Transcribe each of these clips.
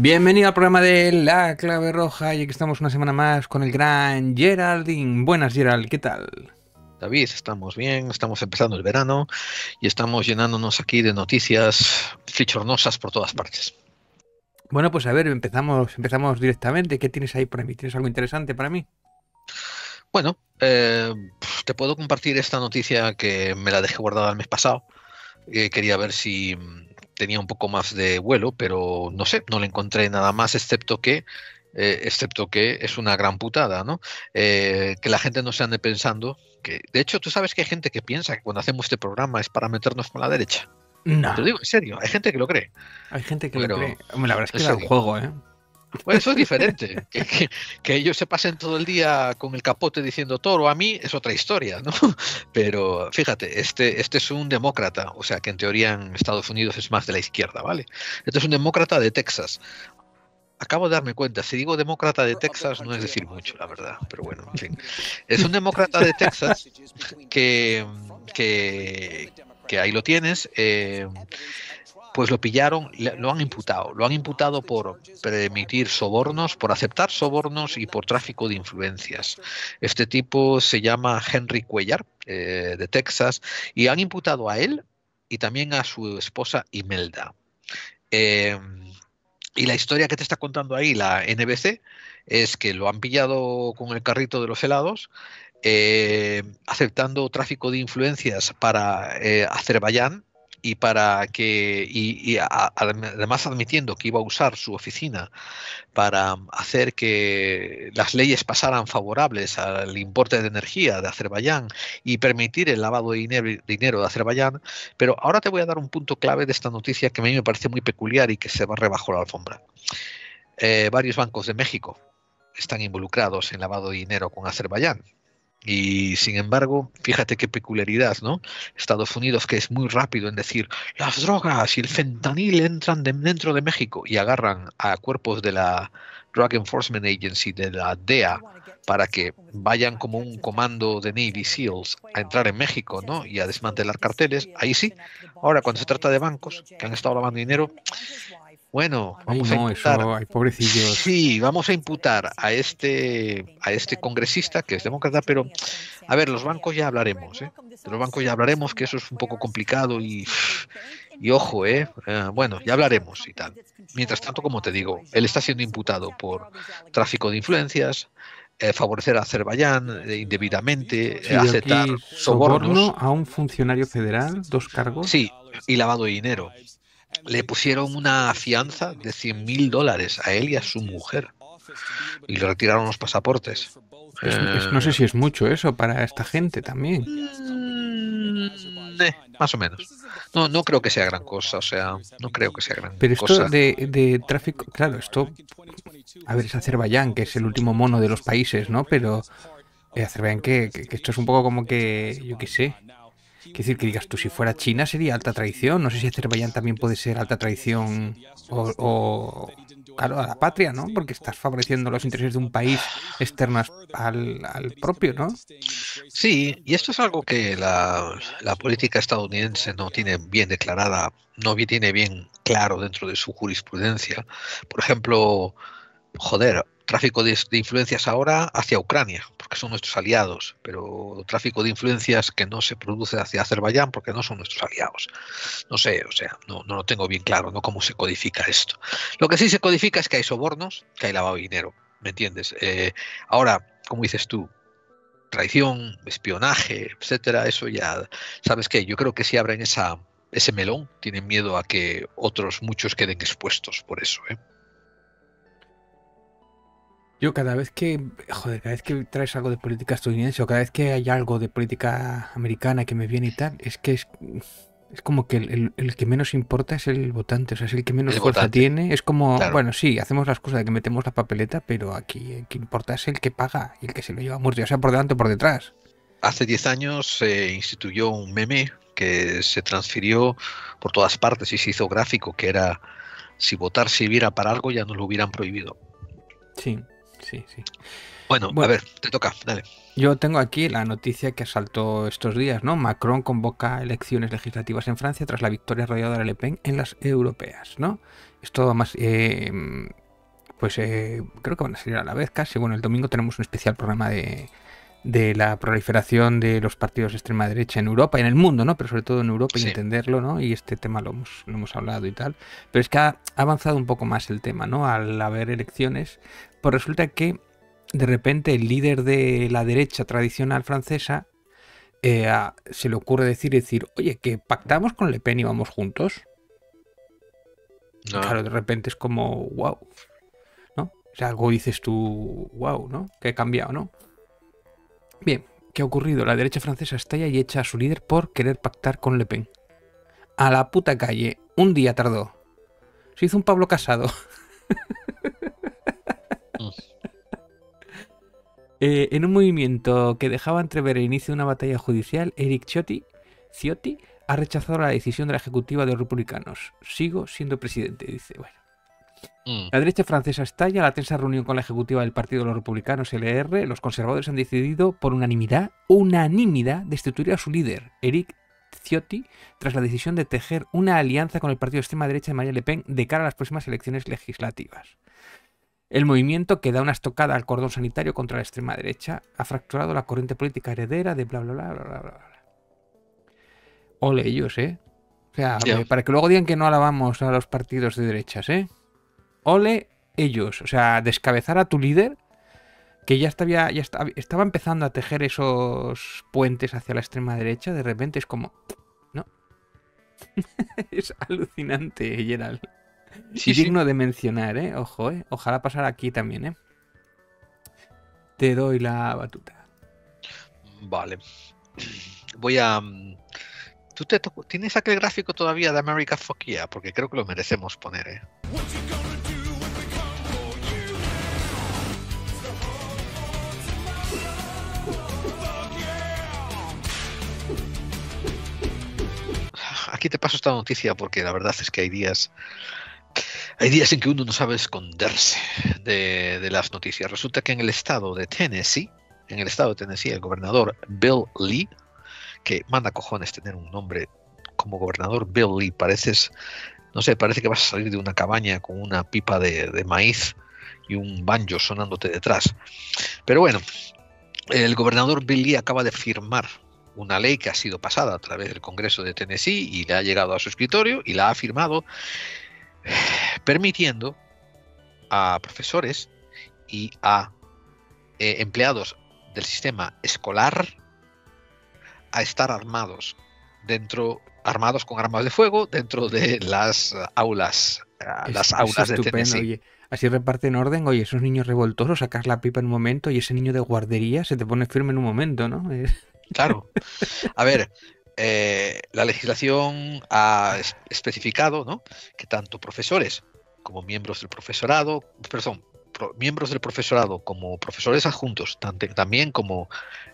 Bienvenido al programa de La Clave Roja y aquí estamos una semana más con el gran Geraldine. Buenas Gerald, ¿qué tal? David, estamos bien, estamos empezando el verano y estamos llenándonos aquí de noticias fichornosas por todas partes. Bueno, pues a ver, empezamos, empezamos directamente. ¿Qué tienes ahí para mí? ¿Tienes algo interesante para mí? Bueno, eh, te puedo compartir esta noticia que me la dejé guardada el mes pasado. Eh, quería ver si, tenía un poco más de vuelo, pero no sé, no le encontré nada más excepto que eh, excepto que es una gran putada, ¿no? Eh, que la gente no se ande pensando que, de hecho, tú sabes que hay gente que piensa que cuando hacemos este programa es para meternos con la derecha. No. Te digo en serio, hay gente que lo cree. Hay gente que lo cree. la verdad es que es un juego, ¿eh? Pues eso es diferente. Que, ellos se pasen todo el día con el capote diciendo toro a mí es otra historia, ¿no? Pero fíjate, este, este es un demócrata, o sea que en teoría en Estados Unidos es más de la izquierda, ¿vale? Este es un demócrata de Texas. Acabo de darme cuenta, si digo demócrata de Texas no es decir mucho, la verdad, pero bueno, en fin. Es un demócrata de Texas que, que, ahí lo tienes. Eh, pues lo pillaron, lo han imputado. Lo han imputado por permitir sobornos, por aceptar sobornos y por tráfico de influencias. Este tipo se llama Henry Cuellar, eh, de Texas, y han imputado a él y también a su esposa Imelda. Em, y la historia que te está contando ahí la NBC es que lo han pillado con el carrito de los helados, eh, aceptando tráfico de influencias para eh, Azerbaiyán y para que y, además admitiendo que iba a usar su oficina para hacer que las leyes pasaran favorables al importe de energía de Azerbaiyán y permitir el lavado de dinero de Azerbaiyán, pero ahora te voy a dar un punto clave de esta noticia que a mí me parece muy peculiar y que se va bajo la alfombra. Eh, varios bancos de México están involucrados en lavado de dinero con Azerbaiyán y sin embargo, fíjate qué peculiaridad, ¿no? Estados Unidos, que es muy rápido en decir, las drogas y el fentanil entran de, dentro de México y agarran a cuerpos de la Drug Enforcement Agency, de la DEA, para que vayan como un comando de Navy SEALs a entrar en México, ¿no? Y a desmantelar carteles, ahí sí. Ahora, cuando se trata de bancos que han estado lavando dinero, bueno, vamos a imputar. Sí, vamos a imputar a este, a este congresista que es demócrata, pero a ver, los bancos ya hablaremos, ¿eh? De los bancos ya hablaremos, que eso es un poco complicado y, ojo, ¿eh? ¿eh? Bueno, ya hablaremos y tal. Mientras tanto, como te digo, él está siendo imputado por tráfico de influencias, eh, favorecer a Azerbaiyán indebidamente, aceptar sobornos. Soborno a un funcionario federal, dos cargos. Sí, y lavado de dinero le pusieron una fianza de 100 mil dólares a él y a su mujer. Y le retiraron los pasaportes. no sé si es mucho eso para esta gente también. Mm, eh, más o menos. No, no creo que sea gran cosa, o sea, no creo que sea gran cosa. Pero esto De, tráfico, claro, esto, a ver, es Azerbaiyán, que es el último mono de los países, ¿no? Pero eh, Azerbaiyán, que, esto es un poco como que, yo qué sé, Quiero decir, que digas tú, si fuera China sería alta traición. No sé si Azerbaiyán también puede ser alta traición o, a la patria, ¿no? Porque estás favoreciendo los intereses de un país externas al, propio, ¿no? Sí, y esto es algo que la, política estadounidense no tiene bien declarada, no tiene bien claro dentro de su jurisprudencia. Por ejemplo, joder, tráfico de, influencias ahora hacia Ucrania, porque son nuestros aliados, pero tráfico de influencias que no se produce hacia Azerbaiyán porque no son nuestros aliados. No sé, o sea, no, lo tengo bien claro, ¿no? Cómo se codifica esto. Lo que sí se codifica es que hay sobornos, que hay lavado de dinero, ¿me entiendes? Eh, ahora, como dices tú, traición, espionaje, etcétera, eso ya, ¿sabes qué? Yo creo que si abren esa, ese melón, tienen miedo a que otros muchos queden expuestos por eso, ¿eh? Yo cada vez que, joder, cada vez que traes algo de política estadounidense o cada vez que hay algo de política americana que me viene y tal, es que es, como que el, que menos importa es el votante, o sea, es el que menos fuerza tiene. Es como, bueno, sí, hacemos las cosas de que metemos la papeleta, pero aquí el que importa es el que paga y el que se lo lleva muerto, ya sea por delante o por detrás. Hace 10 años se instituyó un meme que se transfirió por todas partes y se hizo gráfico, que era si votar sirviera para algo ya nos lo hubieran prohibido. Sí sí, Bueno, a ver, te toca, dale. Yo tengo aquí la noticia que asaltó estos días, ¿no? Macron convoca elecciones legislativas en Francia tras la victoria arrolladora de Le Pen en las europeas, ¿no? Esto más... Eh, pues eh, creo que van a salir a la vez casi. Bueno, el domingo tenemos un especial programa de, de la proliferación de los partidos de extrema derecha en Europa, y en el mundo, ¿no? Pero sobre todo en Europa y entenderlo, ¿no? Y este tema lo hemos, lo hemos hablado y tal. Pero es que ha avanzado un poco más el tema, ¿no? Al haber elecciones, pues resulta que de repente el líder de la derecha tradicional francesa eh, se le ocurre decir, decir, oye, que pactamos con Le Pen y vamos juntos. Claro, de repente es como, wow, ¿no? O sea, algo dices tú, wow, ¿no? Que ha cambiado, ¿no? Bien, ¿qué ha ocurrido? La derecha francesa estalla y echa a su líder por querer pactar con Le Pen. A la puta calle, un día tardó. Se hizo un Pablo Casado. Eh, en un movimiento que dejaba entrever el inicio de una batalla judicial, Eric Ciotti, Ciotti ha rechazado la decisión de la ejecutiva de los republicanos. Sigo siendo presidente, dice. Bueno. Mm. La derecha francesa estalla la tensa reunión con la ejecutiva del Partido de los Republicanos LR. Los conservadores han decidido por unanimidad, unanimidad, destituir a su líder, Eric Ciotti, tras la decisión de tejer una alianza con el partido de extrema derecha de María Le Pen de cara a las próximas elecciones legislativas. El movimiento que da una estocada al cordón sanitario contra la extrema derecha ha fracturado la corriente política heredera de bla bla bla bla bla bla. Ole ellos, ¿eh? O sea, para que luego digan que no alabamos a los partidos de derechas, ¿eh? ole ellos. O sea, descabezar a tu líder, que ya, estaba, ya estaba, empezando a tejer esos puentes hacia la extrema derecha, de repente es como... ¿No? es alucinante, Gerald. y digno de mencionar, ¿eh? Ojo, ¿eh? Ojalá pasara aquí también, ¿eh? Te doy la batuta. Vale. Voy a... Mm, ¿Tú tienes aquel gráfico todavía de America Fuck Porque creo que lo merecemos poner, ¿eh? aquí te paso esta noticia porque la verdad es que hay días hay días en que uno no sabe esconderse de, las noticias. Resulta que en el estado de Tennessee, en el estado de Tennessee, el gobernador Bill Lee, que manda cojones tener un nombre como gobernador Bill Lee, pareces, no sé, parece que vas a salir de una cabaña con una pipa de, de maíz y un banjo sonándote detrás. Pero bueno, el gobernador Bill Lee acaba de firmar una ley que ha sido pasada a través del Congreso de Tennessee y le ha llegado a su escritorio y la ha firmado permitiendo a profesores y a eh, empleados del sistema escolar a estar armados dentro armados con armas de fuego dentro de las aulas ah, las aulas de Tennessee. Oye, así reparten orden, oye, esos niños revoltosos, sacas la pipa en un momento y ese niño de guardería se te pone firme en un momento, ¿no? Claro. A ver, eh, la legislación ha especificado ¿no? que tanto profesores como miembros del profesorado, perdón, miembros del profesorado como profesores adjuntos, también como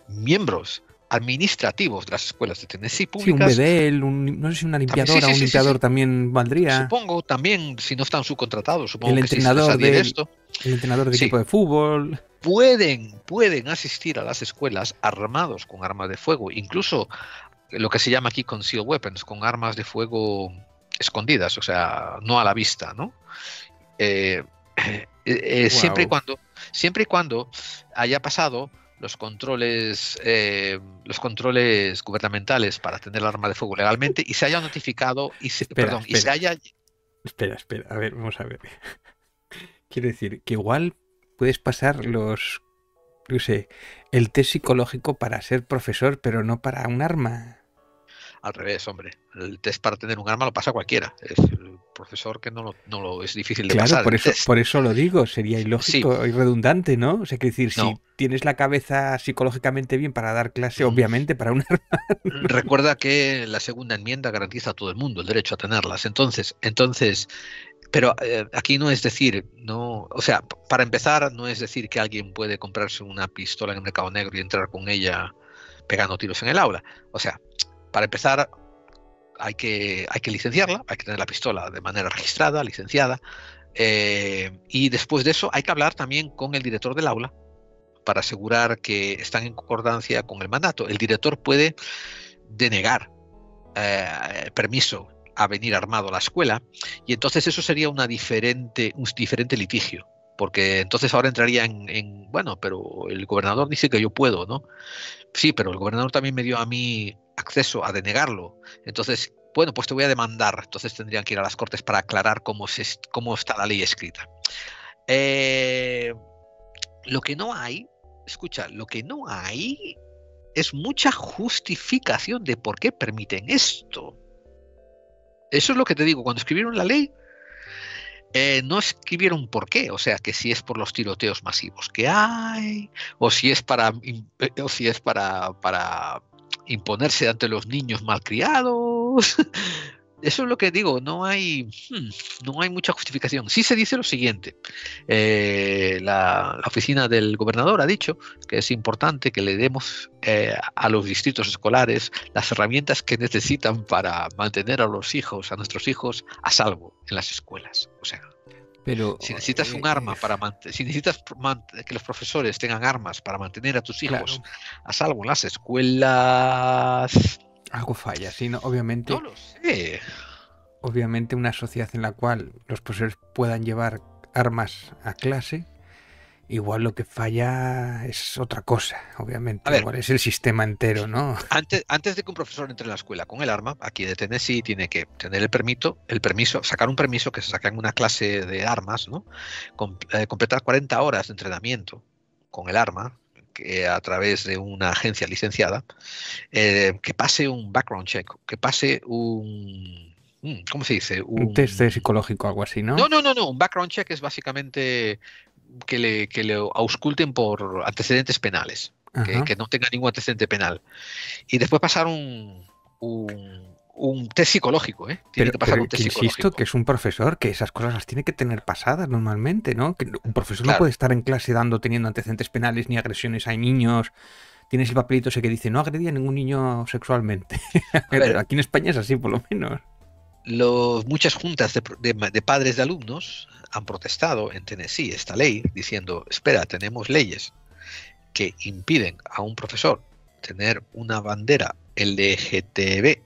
miembros administrativos de las escuelas de Tennessee públicas. Sí, un bedel, no sé si una limpiadora, un limpiador también valdría. Supongo también, si no están subcontratados, supongo el que entrenador de esto. El entrenador de equipo de fútbol. Pueden, pueden asistir a las escuelas armados con armas de fuego, incluso lo que se llama aquí concealed weapons, con armas de fuego escondidas, o sea, no a la vista, ¿no? Eh, eh, eh, siempre cuando, siempre y cuando haya pasado los controles, eh, los controles gubernamentales para tener el arma de fuego legalmente y se haya notificado y se, perdón, Y se haya... Espera, espera, a ver, vamos a ver. Quiero decir que igual puedes pasar los, el test psicológico para ser profesor, pero no para un arma. Al revés, hombre. El test para tener un arma lo pasa cualquiera. Es el profesor que no lo, es difícil de claro, Por eso, por eso lo digo. Sería ilógico y redundante, ¿no? O sea, que decir, si tienes la cabeza psicológicamente bien para dar clase, mm. obviamente, para un arma. Recuerda que la segunda enmienda garantiza a todo el mundo el derecho a tenerlas. Entonces, entonces pero eh, aquí no es decir, no, o sea, para empezar, no es decir que alguien puede comprarse una pistola en el mercado negro y entrar con ella pegando tiros en el aula. O sea, para empezar, hay que, hay que licenciarla, hay que tener la pistola de manera registrada, licenciada. Eh, y después de eso hay que hablar también con el director del aula para asegurar que están en concordancia con el mandato. El director puede denegar eh, permiso a venir armado a la escuela y entonces eso sería una diferente, un diferente litigio porque entonces ahora entraría en, bueno, pero el gobernador dice que yo puedo, ¿no? Sí, pero el gobernador también me dio a mí acceso a denegarlo. Entonces, bueno, pues te voy a demandar. Entonces tendrían que ir a las cortes para aclarar cómo, se, cómo está la ley escrita. Eh, lo que no hay, escucha, lo que no hay es mucha justificación de por qué permiten esto. Eso es lo que te digo, cuando escribieron la ley, eh, no escribieron por qué, o sea, que si es por los tiroteos masivos que hay, o si es para, eh, o si es para, para imponerse ante los niños malcriados. Eso es lo que digo, no hay, hmm, no hay mucha justificación. Sí se dice lo siguiente, eh, la, oficina del gobernador ha dicho que es importante que le demos eh, a los distritos escolares las herramientas que necesitan para mantener a los hijos, a nuestros hijos, a salvo en las escuelas. O sea, pero, si necesitas un eh, arma eh, para si necesitas que los profesores tengan armas para mantener a tus hijos a salvo en las escuelas, algo falla, sí, obviamente. No lo sé. Obviamente una sociedad en la cual los profesores puedan llevar armas a clase igual lo que falla es otra cosa, obviamente. es el sistema entero, ¿no? Antes, antes de que un profesor entre en la escuela con el arma, aquí de Tennessee tiene que tener el permiso, el permiso, sacar un permiso que se saca en una clase de armas, ¿no? Eh, completar 40 horas de entrenamiento con el arma, que a través de una agencia licenciada, eh, que pase un background check, que pase un... Mm, ¿Cómo se dice? Un, test psicológico, algo así, ¿no? No, no, no, no. Un background check es básicamente que le, que le ausculten por antecedentes penales, que, no tenga ningún antecedente penal. Y después pasar un, un, test psicológico, ¿eh? Tiene que pasar un test psicológico. Insisto que es un profesor, que esas cosas las tiene que tener pasadas normalmente, ¿no? Que un profesor no puede estar en clase dando, teniendo antecedentes penales ni agresiones a niños tienes el papelito ese que dice no agredí a ningún niño sexualmente. Aquí en España es así, por lo menos muchas juntas de, padres de alumnos han protestado en Tennessee esta ley diciendo, espera, tenemos leyes que impiden a un profesor tener una bandera LGTB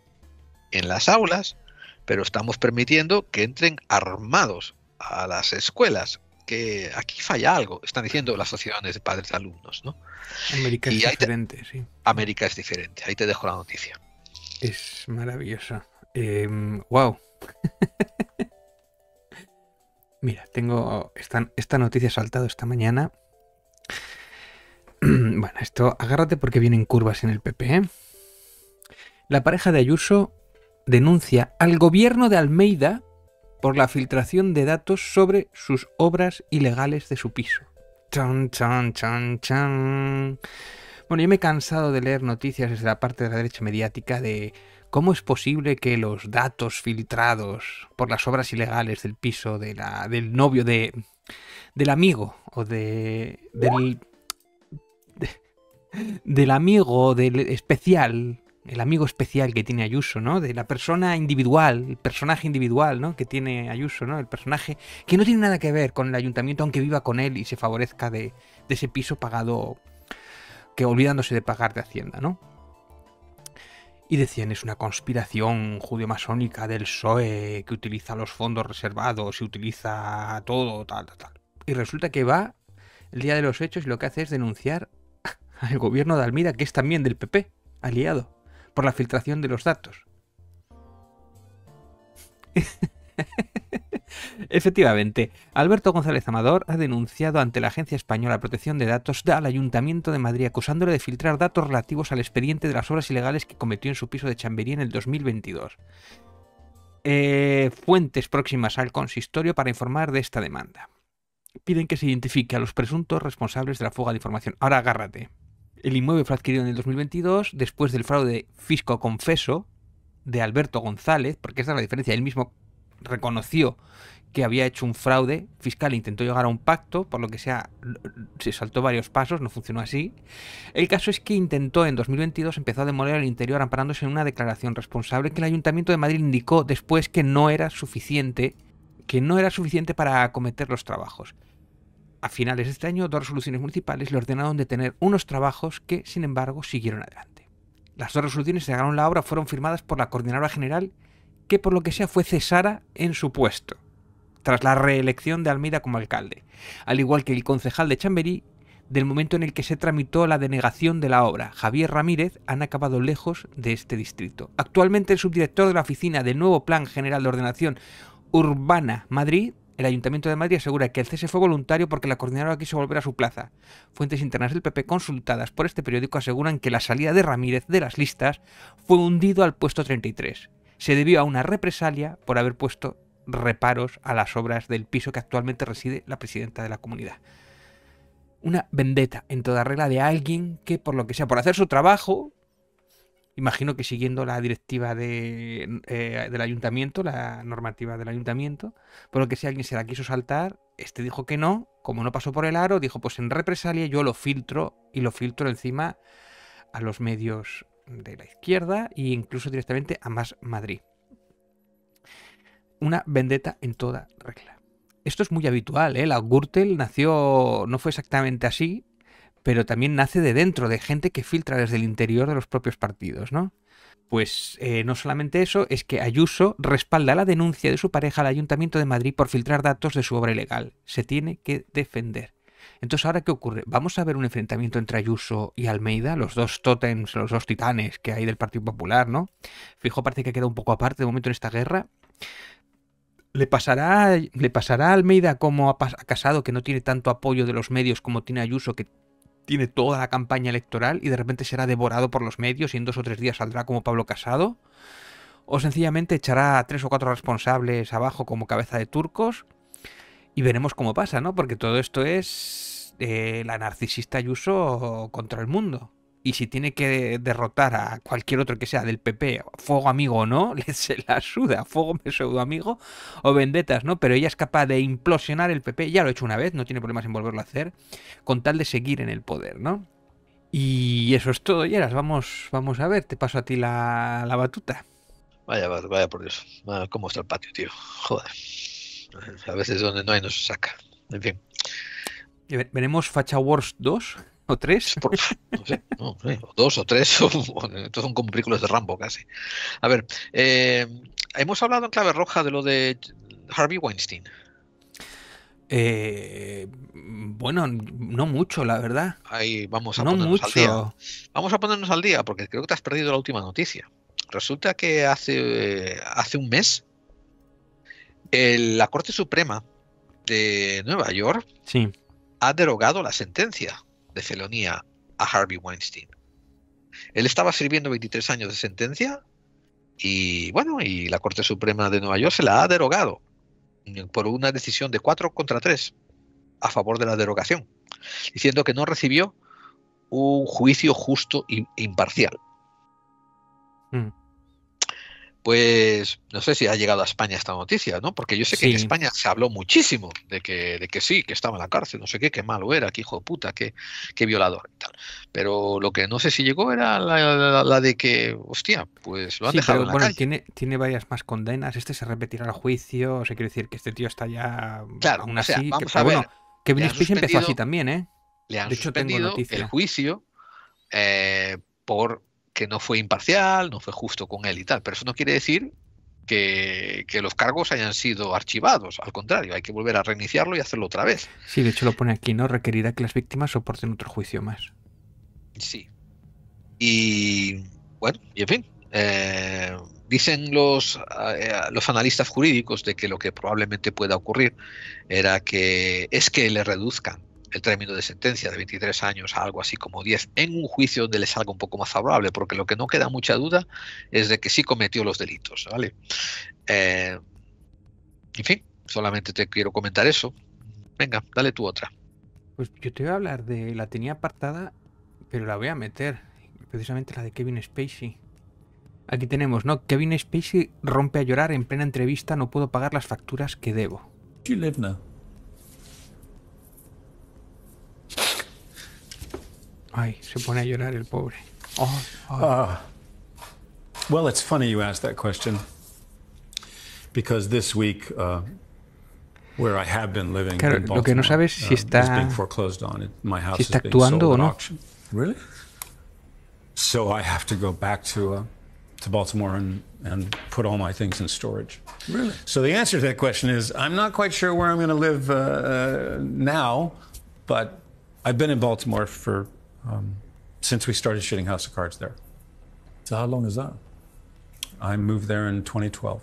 en las aulas, pero estamos permitiendo que entren armados a las escuelas, que aquí falla algo, están diciendo las asociaciones de padres de alumnos, ¿no? América es diferente, sí. América es diferente, ahí te dejo la noticia. Es maravillosa wow. Em, Mira, tengo esta, esta noticia saltado esta mañana. bueno, esto, agárrate porque vienen curvas en el PP. ¿eh? La pareja de Ayuso denuncia al gobierno de Almeida por la filtración de datos sobre sus obras ilegales de su piso. Chan, chan, chan, chan. Bueno, yo me he cansado de leer noticias desde la parte de la derecha mediática de ¿Cómo es posible que los datos filtrados por las obras ilegales del piso de la, del novio de, del amigo o de, del, del amigo del especial, el amigo especial que tiene Ayuso, ¿no? De la persona individual, el personaje individual, ¿no? Que tiene Ayuso, ¿no? El personaje que no tiene nada que ver con el ayuntamiento, aunque viva con él y se favorezca de, de ese piso pagado, que olvidándose de pagar de Hacienda, ¿no? y decían es una conspiración judio masónica del PSOE que utiliza los fondos reservados y utiliza todo, tal, tal, tal. Y resulta que va el día de los hechos y lo que hace es denunciar al gobierno de Almira, que es también del PP, aliado, por la filtración de los datos. Efectivamente, Alberto González Amador ha denunciado ante la Agencia Española de Protección de Datos al Ayuntamiento de Madrid acusándole de filtrar datos relativos al expediente de las obras ilegales que cometió en su piso de Chamberí en el 2022. Eh, fuentes próximas al consistorio para informar de esta demanda. Piden que se identifique a los presuntos responsables de la fuga de información. Ahora agárrate. El inmueble fue adquirido en el 2022 después del fraude fisco confeso de Alberto González, porque esta es la diferencia, él mismo reconoció que había hecho un fraude fiscal, intentó llegar a un pacto, por lo que sea, se saltó varios pasos, no funcionó así. El caso es que intentó en 2022 empezó a demoler el interior amparándose en una declaración responsable que el Ayuntamiento de Madrid indicó después que no era suficiente, que no era suficiente para acometer los trabajos. A finales de este año, dos resoluciones municipales le ordenaron detener unos trabajos que, sin embargo, siguieron adelante. Las dos resoluciones que hagan la obra fueron firmadas por la Coordinadora General, que por lo que sea fue cesara en su puesto tras la reelección de Almeida como alcalde, al igual que el concejal de Chamberí del momento en el que se tramitó la denegación de la obra. Javier Ramírez han acabado lejos de este distrito. Actualmente el subdirector de la oficina del nuevo Plan General de Ordenación Urbana Madrid, el Ayuntamiento de Madrid asegura que el cese fue voluntario porque la coordinadora quiso volver a su plaza. Fuentes internas del PP consultadas por este periódico aseguran que la salida de Ramírez de las listas fue hundido al puesto 33. Se debió a una represalia por haber puesto reparos a las obras del piso que actualmente reside la presidenta de la comunidad. Una vendetta en toda regla de alguien que, por lo que sea, por hacer su trabajo, imagino que siguiendo la directiva eh, del ayuntamiento, la normativa del ayuntamiento, por lo que sea, alguien se la quiso saltar, este dijo que no, como no pasó por el aro, dijo, pues en represalia yo lo filtro y lo filtro encima a los medios de la izquierda e incluso directamente a Más Madrid una vendetta en toda regla. Esto es muy habitual, ¿eh? la Gürtel nació, no fue exactamente así, pero también nace de dentro, de gente que filtra desde el interior de los propios partidos, ¿no? Pues eh, no solamente eso, es que Ayuso respalda la denuncia de su pareja al Ayuntamiento de Madrid por filtrar datos de su obra ilegal. Se tiene que defender. Entonces, ¿ahora qué ocurre? ¿Vamos a ver un enfrentamiento entre Ayuso y Almeida, los dos tótems, los dos titanes que hay del Partido Popular, ¿no? Fijo parece que queda un poco aparte de momento en esta guerra. ¿Le pasará, ¿Le pasará a Almeida como a, Casado, que no tiene tanto apoyo de los medios como tiene Ayuso, que tiene toda la campaña electoral y de repente será devorado por los medios y en dos o tres días saldrá como Pablo Casado? ¿O sencillamente echará a tres o cuatro responsables abajo como cabeza de turcos? Y veremos cómo pasa, ¿no? Porque todo esto es eh, la narcisista Ayuso contra el mundo y si tiene que derrotar a cualquier otro que sea del PP, fuego amigo o no, se la suda, fuego pseudo amigo o vendetas, ¿no? Pero ella es capaz de implosionar el PP, ya lo he hecho una vez, no tiene problemas en volverlo a hacer, con tal de seguir en el poder, ¿no? Y eso es todo, Yeras, vamos, vamos a ver, te paso a ti la, batuta. Vaya, vaya por Dios, cómo está el patio, tío, joder. A veces donde no hay no saca, en fin. Veremos Facha Wars 2. ¿O tres? dos o tres, son como de Rambo casi. A ver, eh, hemos hablado en clave roja de lo de Harvey Weinstein. Eh, bueno, no mucho, la verdad. Ahí vamos a ponernos al día. Vamos a ponernos al día porque creo que te has perdido la última noticia. Resulta que hace, hace un mes la Corte Suprema de Nueva York ha derogado la sentencia de Celonía a Harvey Weinstein. Él estaba sirviendo 23 años de sentencia y bueno, y la Corte Suprema de Nueva York se la ha derogado por una decisión de 4 contra 3 a favor de la derogación, diciendo que no recibió un juicio justo e imparcial. Hmm pues no sé si ha llegado a España esta noticia, ¿no? Porque yo sé que en España se habló muchísimo de que, de que sí, que estaba en la cárcel, no sé qué, qué malo era, qué hijo de puta, qué, violador y tal. Pero lo que no sé si llegó era la, de que, hostia, pues lo han dejado. en la bueno, Tiene, tiene varias más condenas, este se repetirá el juicio, o sea, quiere decir que este tío está ya. Claro, aún así, que, Kevin empezó así también, ¿eh? Le han de hecho, suspendido el juicio eh, por que no fue imparcial, no fue justo con él y tal, pero eso no quiere decir que, los cargos hayan sido archivados. Al contrario, hay que volver a reiniciarlo y hacerlo otra vez. Sí, de hecho lo pone aquí, ¿no? Requerirá que las víctimas soporten otro juicio más. Sí. Y bueno, y en fin. Eh, dicen los, eh, los analistas jurídicos de que lo que probablemente pueda ocurrir era que es que le reduzcan el término de sentencia de 23 años a algo así como 10 en un juicio donde le salga un poco más favorable, porque lo que no queda mucha duda es de que sí cometió los delitos, ¿vale? Eh, en fin, solamente te quiero comentar eso. Venga, dale tú otra. Pues yo te voy a hablar de la tenía apartada, pero la voy a meter, precisamente la de Kevin Spacey. Aquí tenemos, ¿no? Kevin Spacey rompe a llorar en plena entrevista, no puedo pagar las facturas que debo. se pone a llorar el pobre. Oh, oh. Ah. well, it's funny you asked that question because this week, uh, where I have been living, lo que no sabes si uh, está, my house si está is o no. Really? So I have to go back to uh, to Baltimore and and put all my things in storage. Really? So the answer to that question is I'm not quite sure where I'm going to live uh, uh, now, but I've been in Baltimore for um, since we started shooting House of Cards there. So how long is that? I moved there in 2012.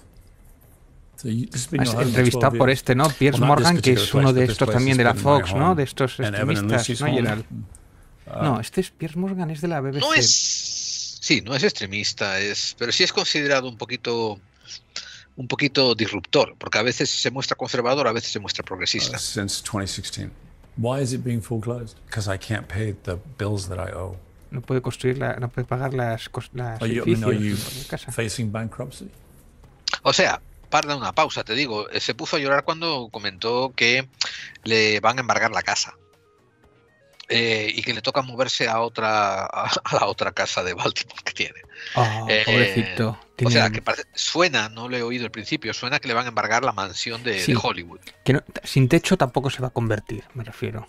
So ah, entrevistado por este, ¿no? Piers Morgan, que es uno de estos también de la Fox, ¿no? De estos extremistas, ¿no? no, este es Piers Morgan, es de la BBC. sí, no es extremista, pero sí es considerado un poquito un poquito disruptor, porque a veces se muestra conservador, a veces se muestra progresista. 2016. Uh, Why is it being foreclosed? Because I can't pay the bills that I owe. No puede construir la, no puede pagar las las are you, I mean, casa. facing bankruptcy? O sea, parda una pausa, te digo, eh, se puso a llorar cuando comentó que le van a embargar la casa. Eh, y que le toca moverse a otra a, la otra casa de Baltimore que tiene. Ah, pobrecito. Eh, o sea, que suena, no lo he oído al principio, suena que le van a embargar la mansión de, Hollywood. sin techo tampoco se va a convertir, me refiero.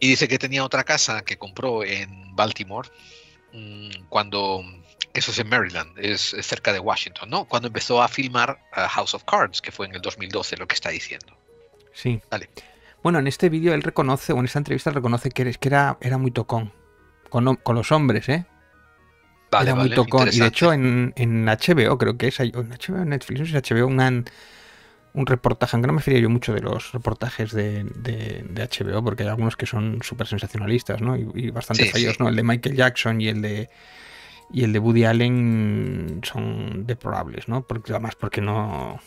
Y dice que tenía otra casa que compró en Baltimore mm, cuando eso es en Maryland, es, cerca de Washington, ¿no? Cuando empezó a filmar uh, House of Cards, que fue en el 2012, lo que está diciendo. Sí. Vale. Bueno, en este vídeo él reconoce, o en esta entrevista reconoce que, era, era muy tocón. Con, con los hombres, ¿eh? era muy tocón. Y de hecho en, en, HBO, creo que es en HBO, Netflix, es HBO, un reportaje, aunque no me fío yo mucho de los reportajes de, HBO, porque hay algunos que son súper sensacionalistas, ¿no? Y, y bastante fallos, ¿no? El de Michael Jackson y el de y el de Woody Allen son deplorables, ¿no? Porque además porque no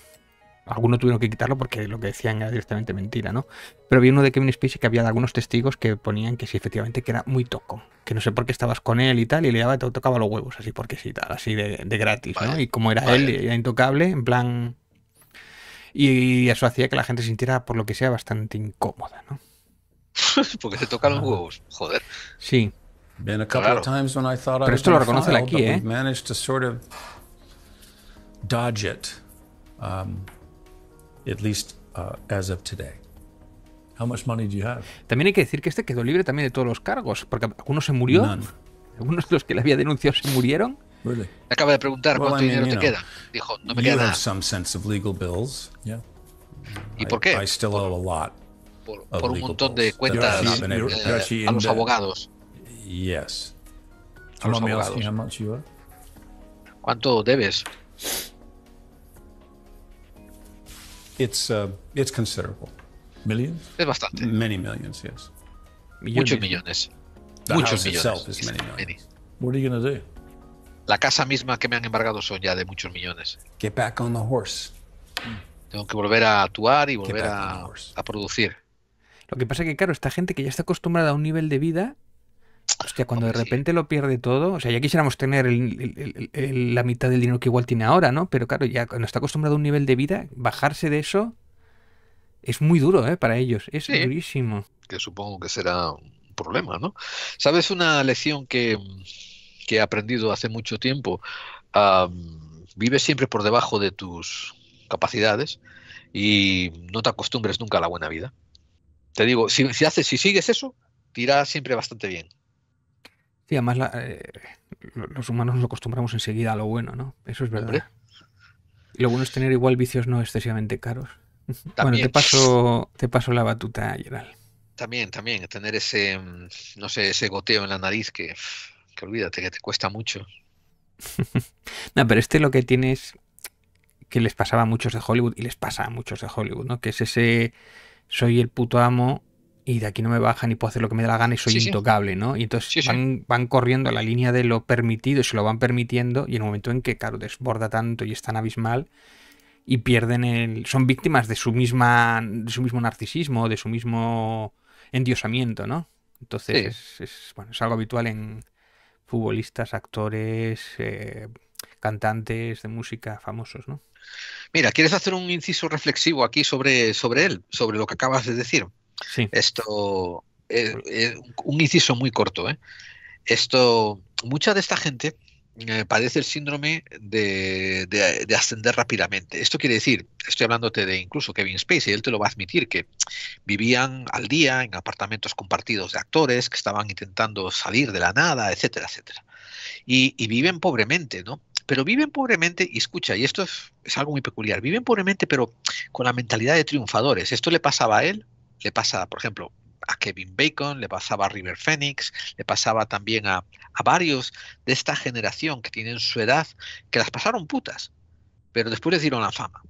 algunos tuvieron que quitarlo porque lo que decían era directamente mentira, ¿no? Pero había uno de Kevin Spacey que había algunos testigos que ponían que sí, efectivamente, que era muy toco, que no sé por qué estabas con él y tal, y le daba, te tocaba los huevos, así porque sí, tal, así de, gratis, ¿no? Y como era él, era intocable, en plan... Y eso hacía que la gente se sintiera, por lo que sea, bastante incómoda, ¿no? porque te tocan los huevos, joder. Sí. Pero esto lo reconoce aquí, ¿eh? Dodge it. Um, también hay que decir que este quedó libre también de todos los cargos, porque algunos se murió, algunos de los que le había denunciado se murieron. Acaba de preguntar cuánto dinero te queda. Dijo, no me queda have ¿Y por qué? por, un montón de cuentas eh, a los abogados. Yes. A los abogados. ¿Cuánto debes? It's, uh, it's considerable. Millions? Es bastante. Many millions, yes. Muchos millones. Muchos millones. What are you going do? La casa misma que me han embargado son ya de muchos millones. Get back on the horse. Tengo que volver a actuar y volver a, a producir. Lo que pasa es que, claro, esta gente que ya está acostumbrada a un nivel de vida Hostia, cuando de repente lo pierde todo, o sea, ya quisiéramos tener la mitad del dinero que igual tiene ahora, ¿no? Pero claro, ya cuando está acostumbrado a un nivel de vida, bajarse de eso es muy duro, ¿eh? Para ellos, es durísimo. Que supongo que será un problema, ¿no? ¿Sabes una lección que, he aprendido hace mucho tiempo? vive siempre por debajo de tus capacidades y no te acostumbres nunca a la buena vida. Te digo, si, si haces, si sigues eso, te siempre bastante bien. Sí, además eh, los humanos nos acostumbramos enseguida a lo bueno, ¿no? Eso es verdad. Y lo bueno es tener igual vicios no excesivamente caros. También. Bueno, te paso, la batuta, Gerald. También, también, tener ese, mm, no sé, ese goteo en la nariz que, que olvídate, que te cuesta mucho. no, pero este lo que tienes que les pasaba a muchos de Hollywood y les pasa a muchos de Hollywood, ¿no? Que es ese soy el puto amo y de aquí no me bajan y puedo hacer lo que me dé la gana y soy intocable, ¿no? Y entonces Van, corriendo a la línea de lo permitido, y se lo van permitiendo y en el momento en que, claro, desborda tanto y es tan abismal y pierden el... son víctimas de su misma de su mismo narcisismo, de su mismo endiosamiento, ¿no? Entonces es, bueno, es algo habitual en futbolistas, actores, eh, cantantes de música famosos, ¿no? Mira, ¿quieres hacer un inciso reflexivo aquí sobre, sobre él, sobre lo que acabas de decir? Esto, un inciso muy corto, ¿eh? Esto, mucha de esta gente eh, padece el síndrome de, ascender rápidamente. Esto quiere decir, estoy hablándote de incluso Kevin Spacey, él te lo va a admitir, que vivían al día en apartamentos compartidos de actores, que estaban intentando salir de la nada, etcétera, etcétera. Y, viven pobremente, ¿no? Pero viven pobremente, y escucha, y esto es, algo muy peculiar, viven pobremente, pero con la mentalidad de triunfadores. Esto le pasaba a él, le pasa, por ejemplo, a Kevin Bacon, le pasaba a River Phoenix, le pasaba también a, varios de esta generación que tienen su edad, que las pasaron putas, pero después les dieron la fama.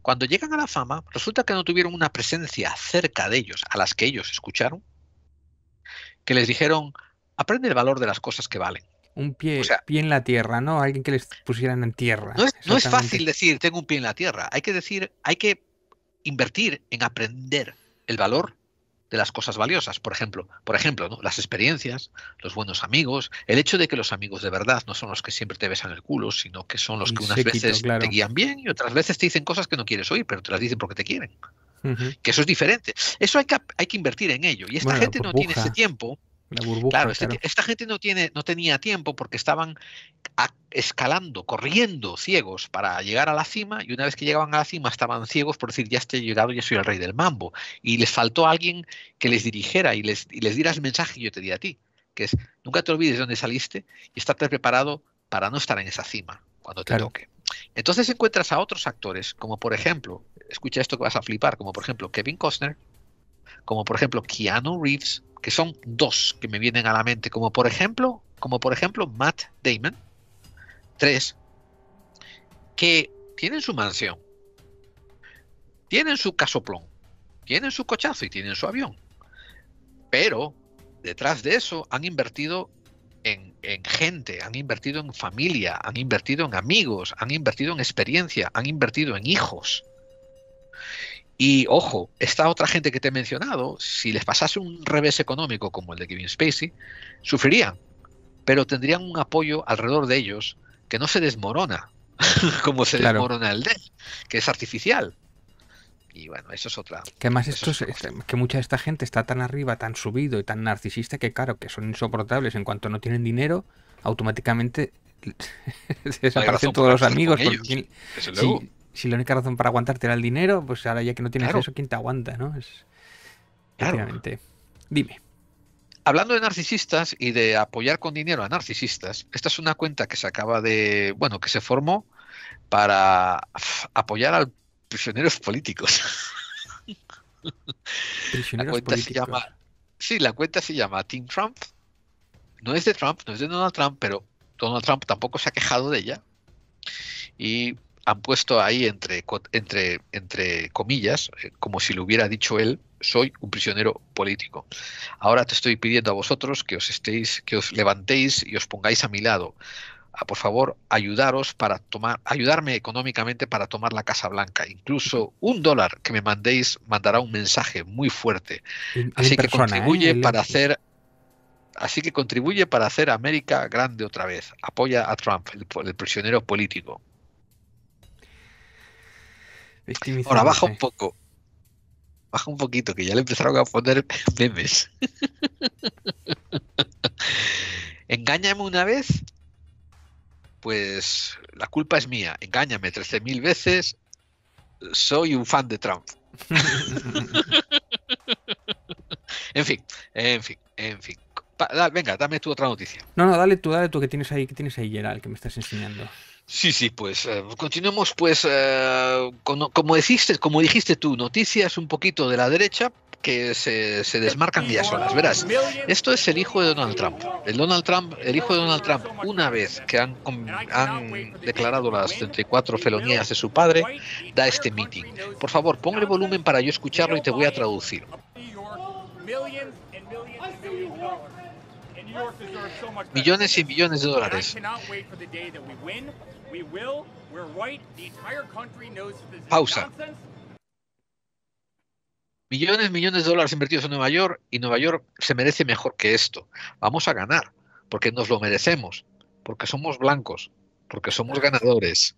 Cuando llegan a la fama, resulta que no tuvieron una presencia cerca de ellos, a las que ellos escucharon, que les dijeron, aprende el valor de las cosas que valen. Un pie, en la tierra, ¿no? Alguien que les pusieran en tierra. No es, no es fácil decir, tengo un pie en la tierra. Hay que decir, hay que invertir en aprender el valor de las cosas valiosas, por ejemplo, por ejemplo, ¿no? las experiencias, los buenos amigos, el hecho de que los amigos de verdad no son los que siempre te besan el culo, sino que son los que unas veces te guían bien y otras veces te dicen cosas que no quieres oír, pero te las dicen porque te quieren. Que eso es diferente. Eso hay que, hay que invertir en ello. Y esta gente no tiene ese tiempo, burbuja. Claro, esta gente no, tiene, no tenía tiempo porque estaban escalando, corriendo ciegos para llegar a la cima y una vez que llegaban a la cima estaban ciegos por decir ya estoy llegado, ya soy el rey del mambo. Y les faltó alguien que les dirigiera y les, y diera el mensaje que yo te di a ti, que es nunca te olvides de dónde saliste y estarte preparado para no estar en esa cima cuando te toque. Entonces encuentras a otros actores, como por ejemplo, escucha esto que vas a flipar, como por ejemplo Kevin Costner, como por ejemplo Keanu Reeves, que son dos que me vienen a la mente, como por ejemplo, como por ejemplo Matt Damon, tres, que tienen su mansión, tienen su casoplón, tienen su cochazo y tienen su avión, pero detrás de eso han invertido en, en, gente, han invertido en familia, han invertido en amigos, han invertido en experiencia, han invertido en hijos. Y ojo, esta otra gente que te he mencionado, si les pasase un revés económico como el de Kevin Spacey, sufrirían, pero tendrían un apoyo alrededor de ellos que no se desmorona, como se desmorona el de que es artificial. Y bueno, eso es otra. Que más este, que mucha de esta gente está tan arriba, tan subido y tan narcisista que claro, que son insoportables en cuanto no tienen dinero, automáticamente desaparecen todos los amigos si la única razón para aguantarte era el dinero, pues ahora ya que no tienes eso, ¿quién te aguanta? ¿no? Es, claro. Dime. Hablando de narcisistas y de apoyar con dinero a narcisistas, esta es una cuenta que se acaba de, bueno, que se formó para apoyar a prisioneros políticos. ¿Prisioneros la cuenta políticos? se llama, sí, la cuenta se llama Team Trump. No es de Trump, no es de Donald Trump, pero Donald Trump tampoco se ha quejado de ella. Y han puesto ahí entre, entre, entre comillas, eh, como si lo hubiera dicho él, soy un prisionero político. Ahora te estoy pidiendo a vosotros que os estéis, que os levantéis y os pongáis a mi lado. Ah, por favor, ayudaros para tomar, ayudarme económicamente para tomar la Casa Blanca. Incluso un dólar que me mandéis mandará un mensaje muy fuerte. Así que ¿eh? contribuye para hacer Así que contribuye para hacer América grande otra vez. Apoya a Trump, el prisionero político. Ahora baja un poco. Baja un poquito, que ya le empezaron a poner memes. Engáñame una vez, pues la culpa es mía. Engáñame 13.000 veces, soy un fan de Trump. en fin, en fin, en fin. venga, dame tu otra noticia. No, no, dale tú, dale tú que tienes ahí, que tienes ahí, Gerald, que me estás enseñando. Sí, sí, pues continuamos, eh, continuemos pues eh, como dijiste, como dijiste tú, noticias un poquito de la derecha que se, se desmarcan ya solas. Verás, esto es el hijo de Donald Trump. El Donald Trump, el hijo de Donald Trump, una vez que han, han declarado las 34 felonías de su padre, da este meeting. Por favor, ponle el volumen para yo escucharlo y te voy a traducir. Millones y millones de dólares. Pausa. Millones, millones de dólares invertidos en Nueva York y Nueva York se merece mejor que esto. Vamos a ganar, porque nos lo merecemos, porque somos blancos, porque somos ganadores.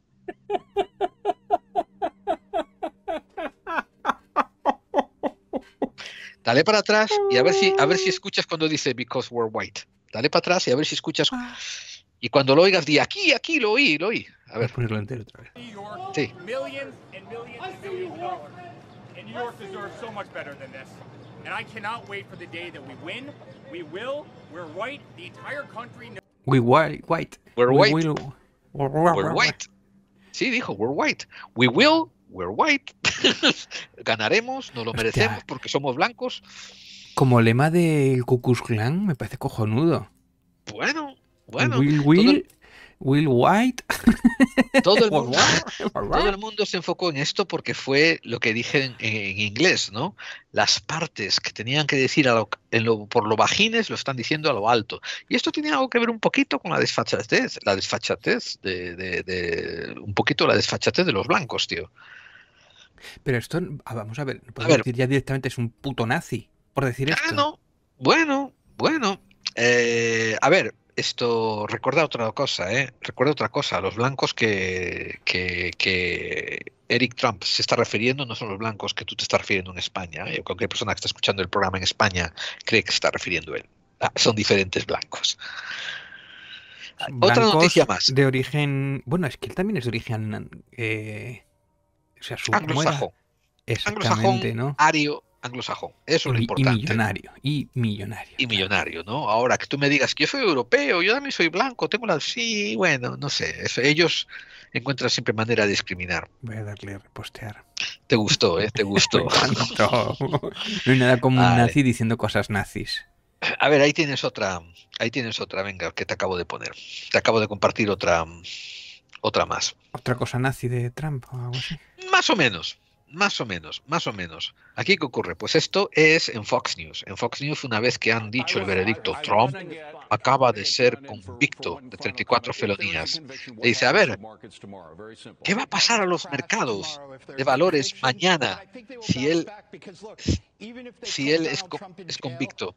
Dale para atrás y a ver si a ver si escuchas cuando dice because we're white. Dale para atrás y a ver si escuchas. Ah. Y cuando lo oigas, di aquí, aquí lo oí, lo oí. A ver. Ponerlo entero otra vez. Sí. New York we win. will. We're white. The entire country. We white. We're white. We we're, white. Sí, dijo, we're white. We will. We're white. Ganaremos, nos lo merecemos porque somos blancos. Como lema del Ku Klux me parece cojonudo. Bueno, Will, Will, White. Todo el, mundo, el, mundo, se enfocó en esto porque fue lo que dije en, inglés, ¿no? Las partes que tenían que decir por lo bajines lo están diciendo a lo alto. Y esto tiene algo que ver un poquito con la desfachatez, la desfachatez de, un poquito la desfachatez de los blancos, tío. Pero esto, ah, vamos a ver, a ver. decir ya directamente es un puto nazi, por decir esto. Bueno, bueno. Eh, a ver, esto recuerda otra cosa, ¿eh? Recuerda otra cosa. Los blancos que, Eric Trump se está refiriendo no son los blancos que tú te estás refiriendo en España. ¿eh? Cualquier persona que está escuchando el programa en España cree que se está refiriendo él. Ah, son diferentes blancos. Otra noticia más. De origen. Bueno, es que él también es de origen. Eh, o sea, su. Anglosajón. Exactamente, Anglosajón, ¿no? Ario anglosajón. Eso es lo importante. Y millonario, y millonario. Y millonario, ¿no? Ahora que tú me digas que yo soy europeo, yo también soy blanco, tengo la... Sí, bueno, no sé. ellos encuentran siempre manera de discriminar. Voy a darle repostear. Te gustó, ¿eh? Te gustó. no, hay nada como un nazi diciendo cosas nazis. A ver, ahí tienes otra, ahí tienes otra, venga, que te acabo de poner. Te acabo de compartir otra, otra más. ¿Otra cosa nazi de Trump o algo así? Más o menos, más o menos, más o menos. ¿Aquí qué ocurre? Pues esto es en Fox News. En Fox News, una vez que han dicho el veredicto, Trump acaba de ser convicto de 34 felonías. Le dice, a ver, ¿qué va a pasar a los mercados de valores mañana si él si él es, convicto, es convicto.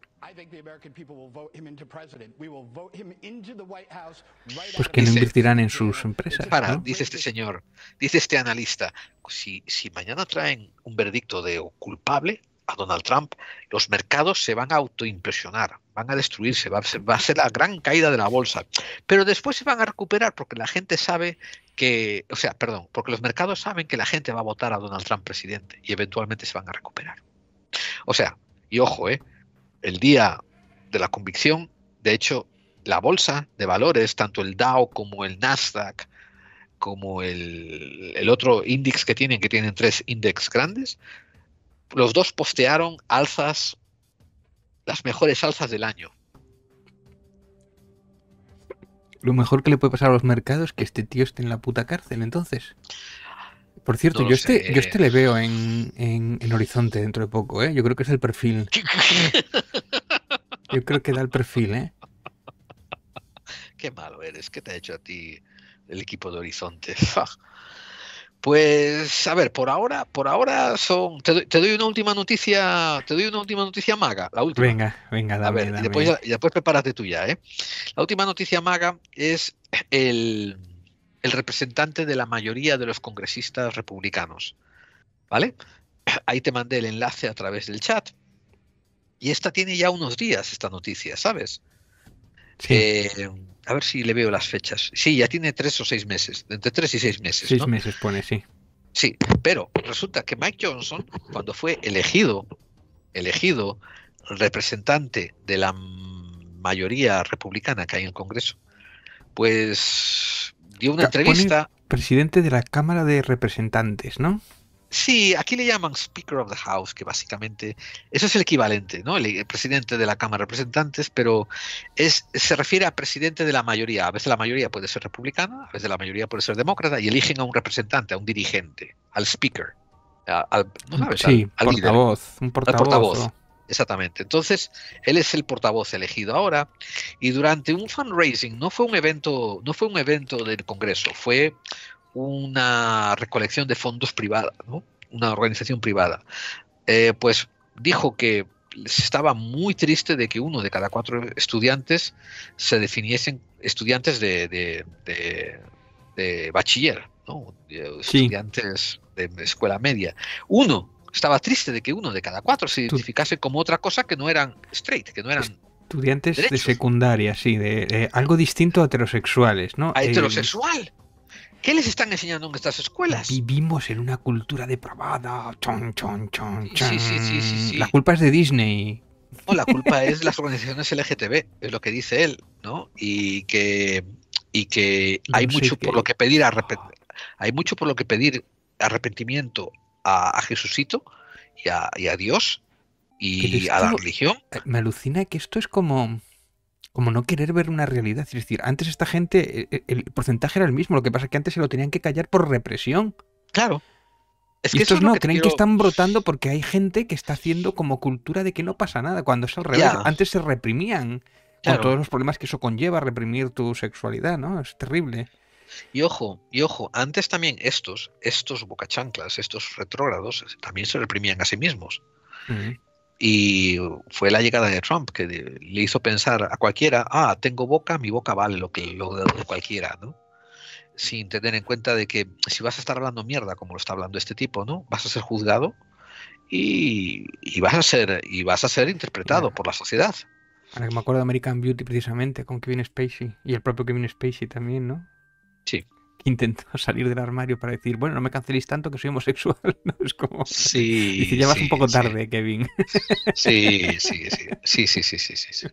Porque no invertirán en sus empresas. Para, dice este señor, dice este analista, si, si mañana traen un verdicto de culpable a Donald Trump, los mercados se van a autoimpresionar, van a destruirse, va a ser la gran caída de la bolsa. Pero después se van a recuperar porque la gente sabe que, o sea, perdón, porque los mercados saben que la gente va a votar a Donald Trump presidente y eventualmente se van a recuperar. O sea, y ojo, eh, el día de la convicción, de hecho, la bolsa de valores, tanto el Dow como el Nasdaq, como el, el otro índice que tienen, que tienen tres índices grandes, los dos postearon alzas, las mejores alzas del año. Lo mejor que le puede pasar a los mercados es que este tío esté en la puta cárcel, entonces. Por cierto, yo este, yo este le veo en, en, Horizonte dentro de poco, ¿eh? Yo creo que es el perfil. Yo creo que da el perfil, ¿eh? Qué malo eres, ¿qué te ha hecho a ti el equipo de Horizonte? Pues, a ver, por ahora, por ahora son. Te doy, una última noticia. Te doy una última noticia maga. La última. Venga, venga, dame, A ver, Y, después, y después prepárate tú ya, ¿eh? La última noticia maga es el el representante de la mayoría de los congresistas republicanos. ¿Vale? Ahí te mandé el enlace a través del chat. Y esta tiene ya unos días, esta noticia, ¿sabes? Eh, a ver si le veo las fechas. Sí, ya tiene tres o seis meses, entre tres y seis meses. Seis meses pone, sí. Sí, pero resulta que Mike Johnson, cuando fue elegido, elegido representante de la mayoría republicana que hay en el Congreso, pues dio una entrevista. Presidente de la Cámara de Representantes, ¿no? Sí, aquí le llaman Speaker of the House, que básicamente eso es el equivalente, ¿no? El, presidente de la Cámara de Representantes, pero es, se refiere a presidente de la mayoría. A veces la mayoría puede ser republicana, a veces la mayoría puede ser demócrata, y eligen a un representante, a un dirigente, al Speaker. Al, Sí, al, portavoz, un portavoz. Exactamente. Entonces, él es el portavoz elegido ahora y durante un fundraising, no fue un evento, no fue un evento del Congreso, fue una recolección de fondos privada, una organización privada. Eh, pues dijo que estaba muy triste de que uno de cada cuatro estudiantes se definiesen estudiantes de, bachiller, ¿no? estudiantes de escuela media. Uno estaba triste de que uno de cada cuatro se identificase como otra cosa que no eran straight, que no eran estudiantes de secundaria, sí, de, algo distinto a heterosexuales, ¿no? A eh, heterosexual. ¿Qué les están enseñando en estas escuelas? Vivimos en una cultura depravada. Chon, chon, chon, sí, sí, sí, sí, La culpa es de Disney. No, la culpa es de las organizaciones LGTB, es lo que dice él, ¿no? Y que, y que hay mucho por lo que pedir ah. hay mucho por lo que pedir arrepentimiento a, Jesucito y a, Dios y a la religión. Eh, me alucina que esto es como, como no querer ver una realidad. Es decir, antes esta gente, eh, eh, el, porcentaje era el mismo, lo que pasa es que antes se lo tenían que callar por represión. Claro. Es estos no, creen que están brotando porque hay gente que está haciendo como cultura de que no pasa nada, cuando es al revés. Antes se reprimían. Con todos los problemas que eso conlleva, reprimir tu sexualidad, ¿no? Es terrible. Y ojo, y ojo, antes también estos, estos bocachanclas, estos retrógrados, también se reprimían a sí mismos. Y fue la llegada de Trump que le hizo pensar a cualquiera, ah, tengo boca, mi boca vale lo que lo de cualquiera, ¿no? Sin tener en cuenta de que si vas a estar hablando mierda como lo está hablando este tipo, ¿no? Vas a ser juzgado y, vas a ser y vas a ser interpretado por la sociedad. me acuerdo de American Beauty precisamente, con Kevin Spacey y el propio Kevin Spacey también, ¿no? Sí. intentó salir del armario para decir, bueno, no me canceléis tanto que soy homosexual. ¿no? Es como. Sí. Dice, ya vas un poco tarde, Kevin. Sí, sí, sí. Sí, sí, sí,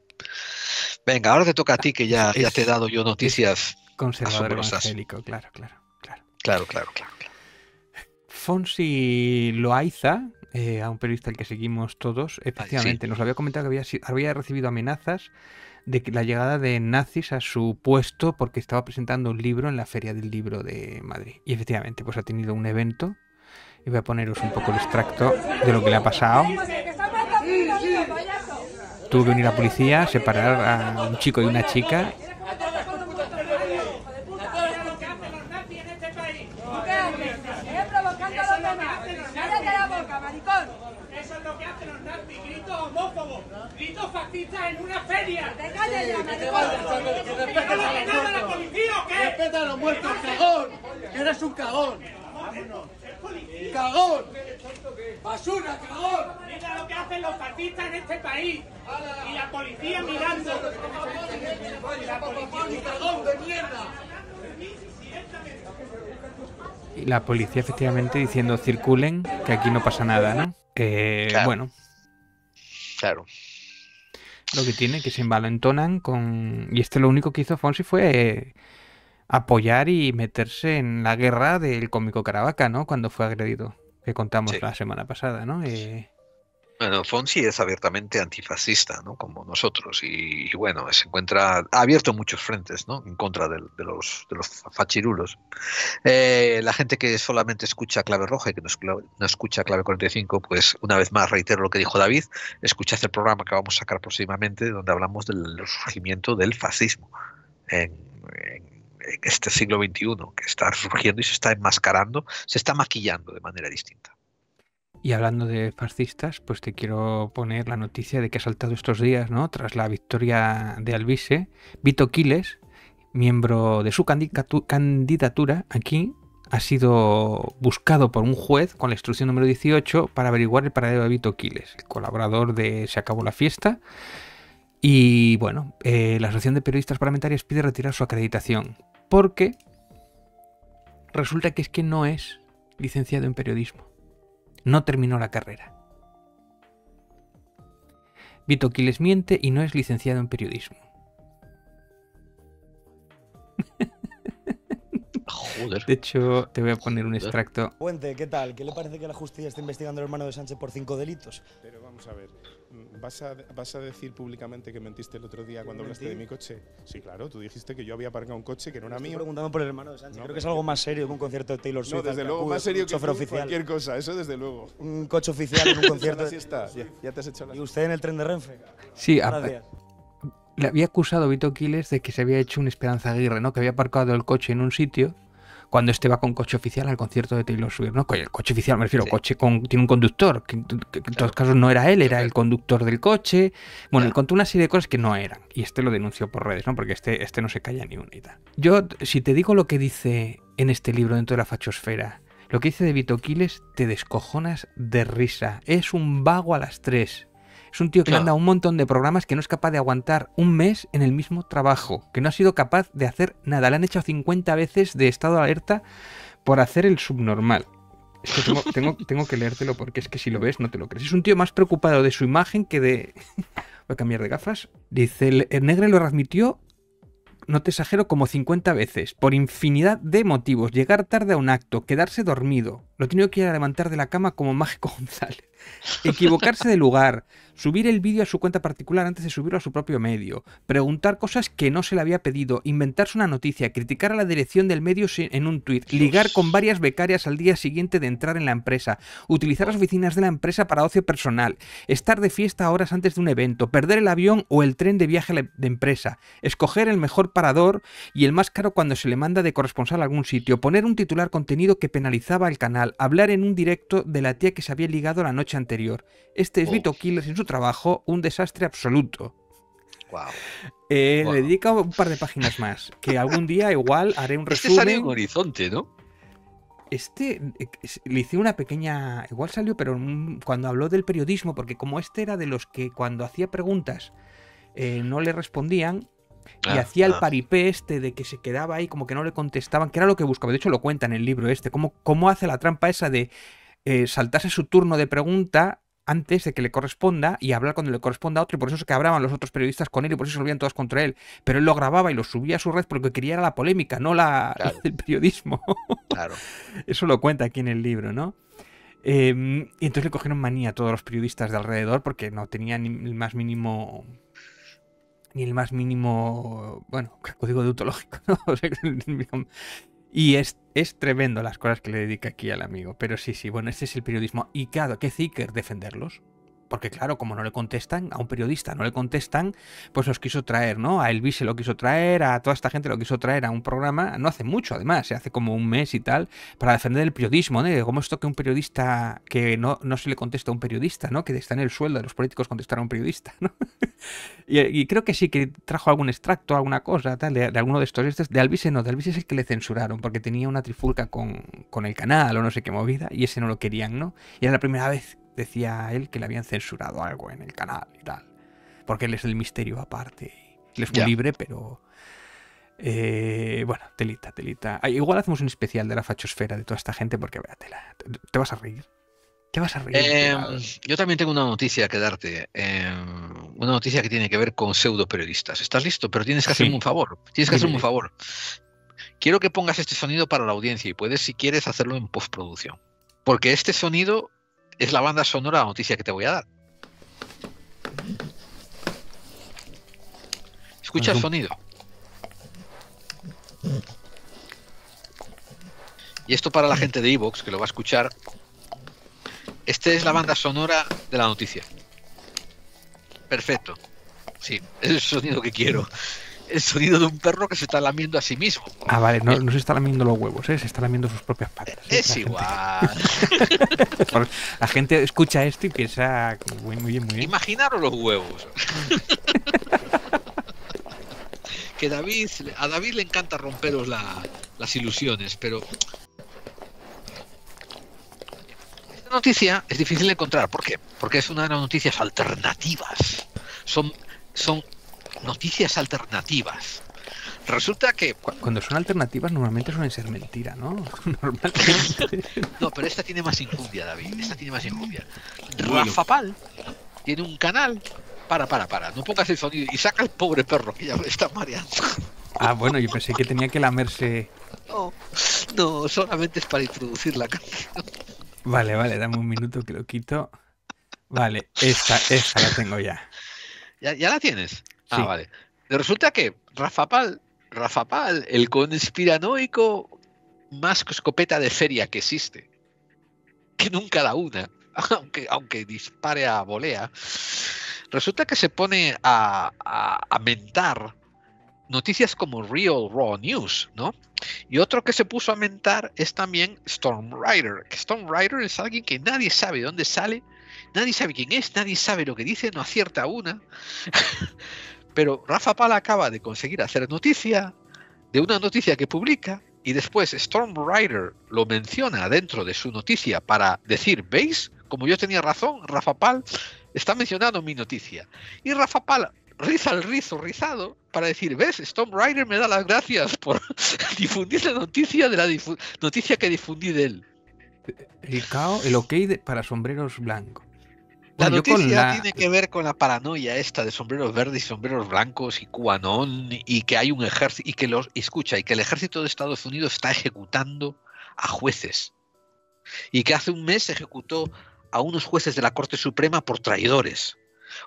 Venga, ahora te toca a ti que ya, te he dado yo noticias. Conservador claro, claro, claro. Claro, claro, claro. Fonsi Loaiza, eh, a un periodista al que seguimos todos, efectivamente, nos había comentado que había recibido amenazas de la llegada de nazis a su puesto porque estaba presentando un libro en la Feria del Libro de Madrid. Y efectivamente, pues ha tenido un evento y voy a poneros un poco el extracto de lo que le ha pasado. Tuvo que venir la policía, separar a un chico y una chica gritos fascistas en una feria. te calles ya, te que a la policía o qué? ¡Respeta a los muertos, cagón! eres un cagón! ¡Vámonos! ¡Cagón! ¡Basura, cagón! Mira lo que hacen los fascistas en este país. Y la policía mirando. cagón de mierda! Y la policía efectivamente diciendo circulen, que aquí no pasa nada, ¿no? Eh, claro. Bueno. Claro. Lo que tiene, que se envalentonan con... Y este lo único que hizo Fonsi fue apoyar y meterse en la guerra del cómico Caravaca, ¿no? Cuando fue agredido, que contamos la semana pasada, ¿no? Eh... Bueno, Fonsi es abiertamente antifascista, ¿no? Como nosotros. Y, bueno, se encuentra. Ha abierto muchos frentes, ¿no? En contra de, los, fachirulos. Eh, la gente que solamente escucha clave roja y que no, escucha clave 45, pues una vez más reitero lo que dijo David. Escuchad el programa que vamos a sacar próximamente, donde hablamos del surgimiento del fascismo en este siglo XXI que está surgiendo y se está enmascarando, se está maquillando de manera distinta. Y hablando de fascistas, pues te quiero poner la noticia de que ha saltado estos días, ¿no? Tras la victoria de Albise, Vito Quiles, miembro de su candidatura aquí, ha sido buscado por un juez con la instrucción número 18 para averiguar el paradero de Vito Quiles, el colaborador de Se acabó la fiesta. Y bueno, eh, la Asociación de Periodistas Parlamentarios pide retirar su acreditación porque resulta que es que no es licenciado en periodismo no terminó la carrera. Vito Quiles miente y no es licenciado en periodismo. De hecho, te voy a poner un extracto. Puente, ¿qué tal? ¿Qué le parece que la justicia está investigando al hermano de Sánchez por cinco delitos? Pero vamos a ver, ¿vas a, decir públicamente que mentiste el otro día cuando hablaste de mi coche? Sí, claro, tú dijiste que yo había aparcado un coche que no era mío. preguntando por el hermano de Sánchez. Creo que es algo más serio que un concierto de Taylor Swift. No, desde luego, más serio que cualquier cosa, eso desde luego. Un coche oficial en un concierto. Así está, ya, te has hecho la... ¿Y usted en el tren de Renfe? Sí, le había acusado Vito Quiles de que se había hecho una Esperanza Aguirre, ¿no? Que había aparcado el coche en un sitio cuando este va con coche oficial al concierto de Taylor Swift, ¿no? El coche oficial, me refiero, coche con, tiene un conductor, que, en todos casos no era él, era el conductor del coche. Bueno, él contó una serie de cosas que no eran, y este lo denunció por redes, ¿no? Porque este, este no se calla ni una y Yo, si te digo lo que dice en este libro dentro de la fachosfera, lo que dice de Vito Quiles, te descojonas de risa. Es un vago a las tres. Es un tío que anda un montón de programas que no es capaz de aguantar un mes en el mismo trabajo, que no ha sido capaz de hacer nada. Le han hecho 50 veces de estado de alerta por hacer el subnormal. Es que tengo, que leértelo porque es que si lo ves no te lo crees. Es un tío más preocupado de su imagen que de... Voy a cambiar de gafas. Dice, el, negro lo transmitió no te exagero, como 50 veces, por infinidad de motivos, llegar tarde a un acto, quedarse dormido, lo tiene que ir a levantar de la cama como Mágico González, equivocarse de lugar, subir el vídeo a su cuenta particular antes de subirlo a su propio medio, preguntar cosas que no se le había pedido, inventarse una noticia, criticar a la dirección del medio en un tuit, ligar con varias becarias al día siguiente de entrar en la empresa, utilizar las oficinas de la empresa para ocio personal, estar de fiesta horas antes de un evento, perder el avión o el tren de viaje de empresa, escoger el mejor parador y el más caro cuando se le manda de corresponsal a algún sitio, poner un titular contenido que penalizaba al canal, hablar en un directo de la tía que se había ligado la noche anterior. Este es Vito oh. killer trabajo un desastre absoluto. Wow. Eh, le dedico un par de páginas más, que algún día igual haré un este resumen. Este en Horizonte, ¿no? Este eh, le hice una pequeña. Igual salió, pero cuando habló del periodismo, porque como este era de los que cuando hacía preguntas eh, no le respondían, y ah, hacía el ah. paripé este de que se quedaba ahí, como que no le contestaban, que era lo que buscaba. De hecho, lo cuenta en el libro este, cómo, cómo hace la trampa esa de saltarse su turno de pregunta antes de que le corresponda y hablar cuando le corresponda a otro, y por eso se abraban los otros periodistas con él y por eso se volvían todas contra él. Pero él lo grababa y lo subía a su red porque quería era la polémica, no la, del el periodismo. Claro. Eso lo cuenta aquí en el libro, ¿no? Em, y entonces le cogieron manía a todos los periodistas de alrededor porque no tenían ni el más mínimo ni el más mínimo, bueno, código deutológico, ¿no? Y es, es tremendo las cosas que le dedica aquí al amigo. Pero sí, sí, bueno, este es el periodismo. Y cada que Zicker defenderlos porque claro, como no le contestan, a un periodista no le contestan, pues los quiso traer, ¿no? A Elvis se lo quiso traer, a toda esta gente lo quiso traer a un programa, no hace mucho además, se hace como un mes y tal, para defender el periodismo, ¿no? De cómo esto que un periodista, que no, no se le contesta a un periodista, ¿no? Que está en el sueldo de los políticos contestar a un periodista, ¿no? y, creo que sí, que trajo algún extracto, alguna cosa, tal, de, alguno de estos, este de Elvis no, de Elvis es el que le censuraron, porque tenía una trifulca con, con el canal o no sé qué movida, y ese no lo querían, ¿no? Y era la primera vez decía él que le habían censurado algo en el canal y tal. Porque él es el misterio aparte. Él es muy libre, pero. Eh, bueno, telita, telita. Ah, igual hacemos un especial de la fachosfera de toda esta gente porque, véatela, te, vas a reír. Te vas a reír. Em, yo también tengo una noticia que darte. Em, una noticia que tiene que ver con pseudo periodistas. ¿Estás listo? Pero tienes que hacerme un favor. Tienes que hacerme un favor. Quiero que pongas este sonido para la audiencia y puedes, si quieres, hacerlo en postproducción. Porque este sonido es la banda sonora de la noticia que te voy a dar. Escucha el sonido. Y esto para la gente de Evox que lo va a escuchar. Esta es la banda sonora de la noticia. Perfecto. Sí, es el sonido que quiero el sonido de un perro que se está lamiendo a sí mismo. Ah, vale, no, se está lamiendo los huevos, ¿eh? se está lamiendo sus propias patas. ¿eh? Es, igual. la gente escucha esto y piensa muy, muy bien, muy bien. Imaginaros los huevos. que David, a David le encanta romperos las ilusiones, pero esta noticia es difícil de encontrar. ¿Por qué? Porque es una de las noticias alternativas. Son, son noticias alternativas. Resulta que. Cuando son alternativas, normalmente suelen ser mentira, ¿no? no, pero esta tiene más injundia, David. Esta tiene más injundia. Rafa Pal tiene un canal. Para, para, para. No pongas el sonido y saca al pobre perro que ya está mareando. ah, bueno, yo pensé que tenía que lamerse. No, no, solamente es para introducir la canción. Vale, vale, dame un minuto que lo quito. Vale, esta, esta la tengo ya. ¿Ya, ya la tienes? Ah, vale. Resulta que Rafa Pal, Rafa Pal, el conspiranoico más escopeta de feria que existe, que nunca da una, aunque, aunque dispare a volea, resulta que se pone a, a, mentar noticias como Real Raw News, ¿no? Y otro que se puso a mentar es también Storm Rider. Storm Rider es alguien que nadie sabe dónde sale, nadie sabe quién es, nadie sabe lo que dice, no acierta una. Pero Rafa Pal acaba de conseguir hacer noticia de una noticia que publica y después Storm Rider lo menciona dentro de su noticia para decir, ¿veis? Como yo tenía razón, Rafa Pal está mencionando mi noticia. Y Rafa Pal riza el rizo rizado para decir, ¿ves? Storm Rider me da las gracias por difundir la noticia de la noticia que difundí de él. El, ok para sombreros blancos. La noticia tiene que ver con la paranoia esta de sombreros verdes y sombreros blancos y cuanón y que hay un ejército y que los escucha y que el ejército de Estados Unidos está ejecutando a jueces y que hace un mes ejecutó a unos jueces de la Corte Suprema por traidores.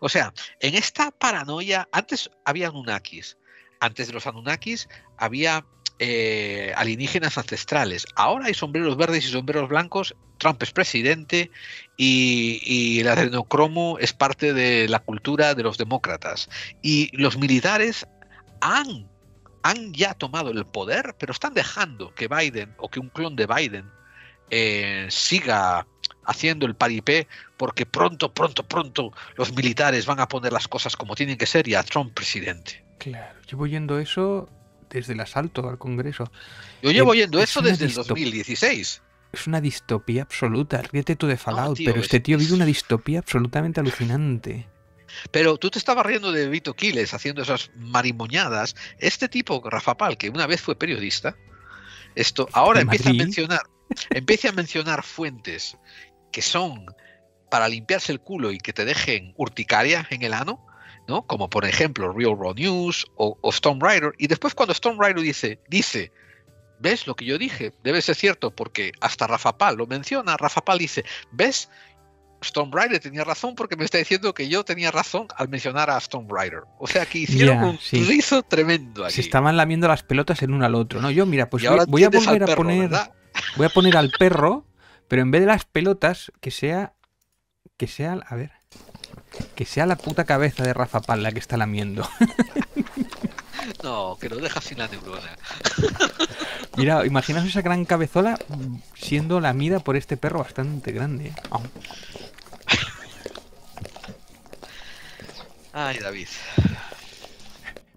O sea, en esta paranoia antes había Anunnakis, antes de los Anunnakis había eh, alienígenas ancestrales. Ahora hay sombreros verdes y sombreros blancos. Trump es presidente y, el adrenocromo es parte de la cultura de los demócratas. Y los militares han, han ya tomado el poder, pero están dejando que Biden o que un clon de Biden eh, siga haciendo el paripé porque pronto, pronto, pronto los militares van a poner las cosas como tienen que ser y a Trump presidente. Claro, yo voy yendo eso desde el asalto al Congreso. Yo llevo eh, oyendo eso desde el 2016. Es una distopía absoluta. Ríete tú de ah, Fallout, pero este tío vive una distopía absolutamente alucinante. Pero tú te estabas riendo de Vito Quiles haciendo esas marimoñadas. Este tipo, Rafa Pal, que una vez fue periodista, esto ahora empieza a mencionar, empieza a mencionar fuentes que son para limpiarse el culo y que te dejen urticaria en el ano. ¿no? Como por ejemplo Real Raw News o, o Stone Rider. Y después cuando Stone Rider dice, dice, ¿ves lo que yo dije? Debe ser cierto, porque hasta Rafa Pal lo menciona. Rafa Pal dice, ¿ves? Stone Rider tenía razón porque me está diciendo que yo tenía razón al mencionar a Stone Rider. O sea que hicieron un tremendo aquí. Se estaban lamiendo las pelotas el uno al otro, ¿no? Yo, mira, pues voy, voy, a volver a poner. Voy a poner al perro, pero en vez de las pelotas, que sea. Que sea. A ver. Que sea la puta cabeza de Rafa Pal la que está lamiendo. No, que lo deja sin la neurona. Mira, imaginas esa gran cabezola siendo lamida por este perro bastante grande. ¿eh? Ay, David.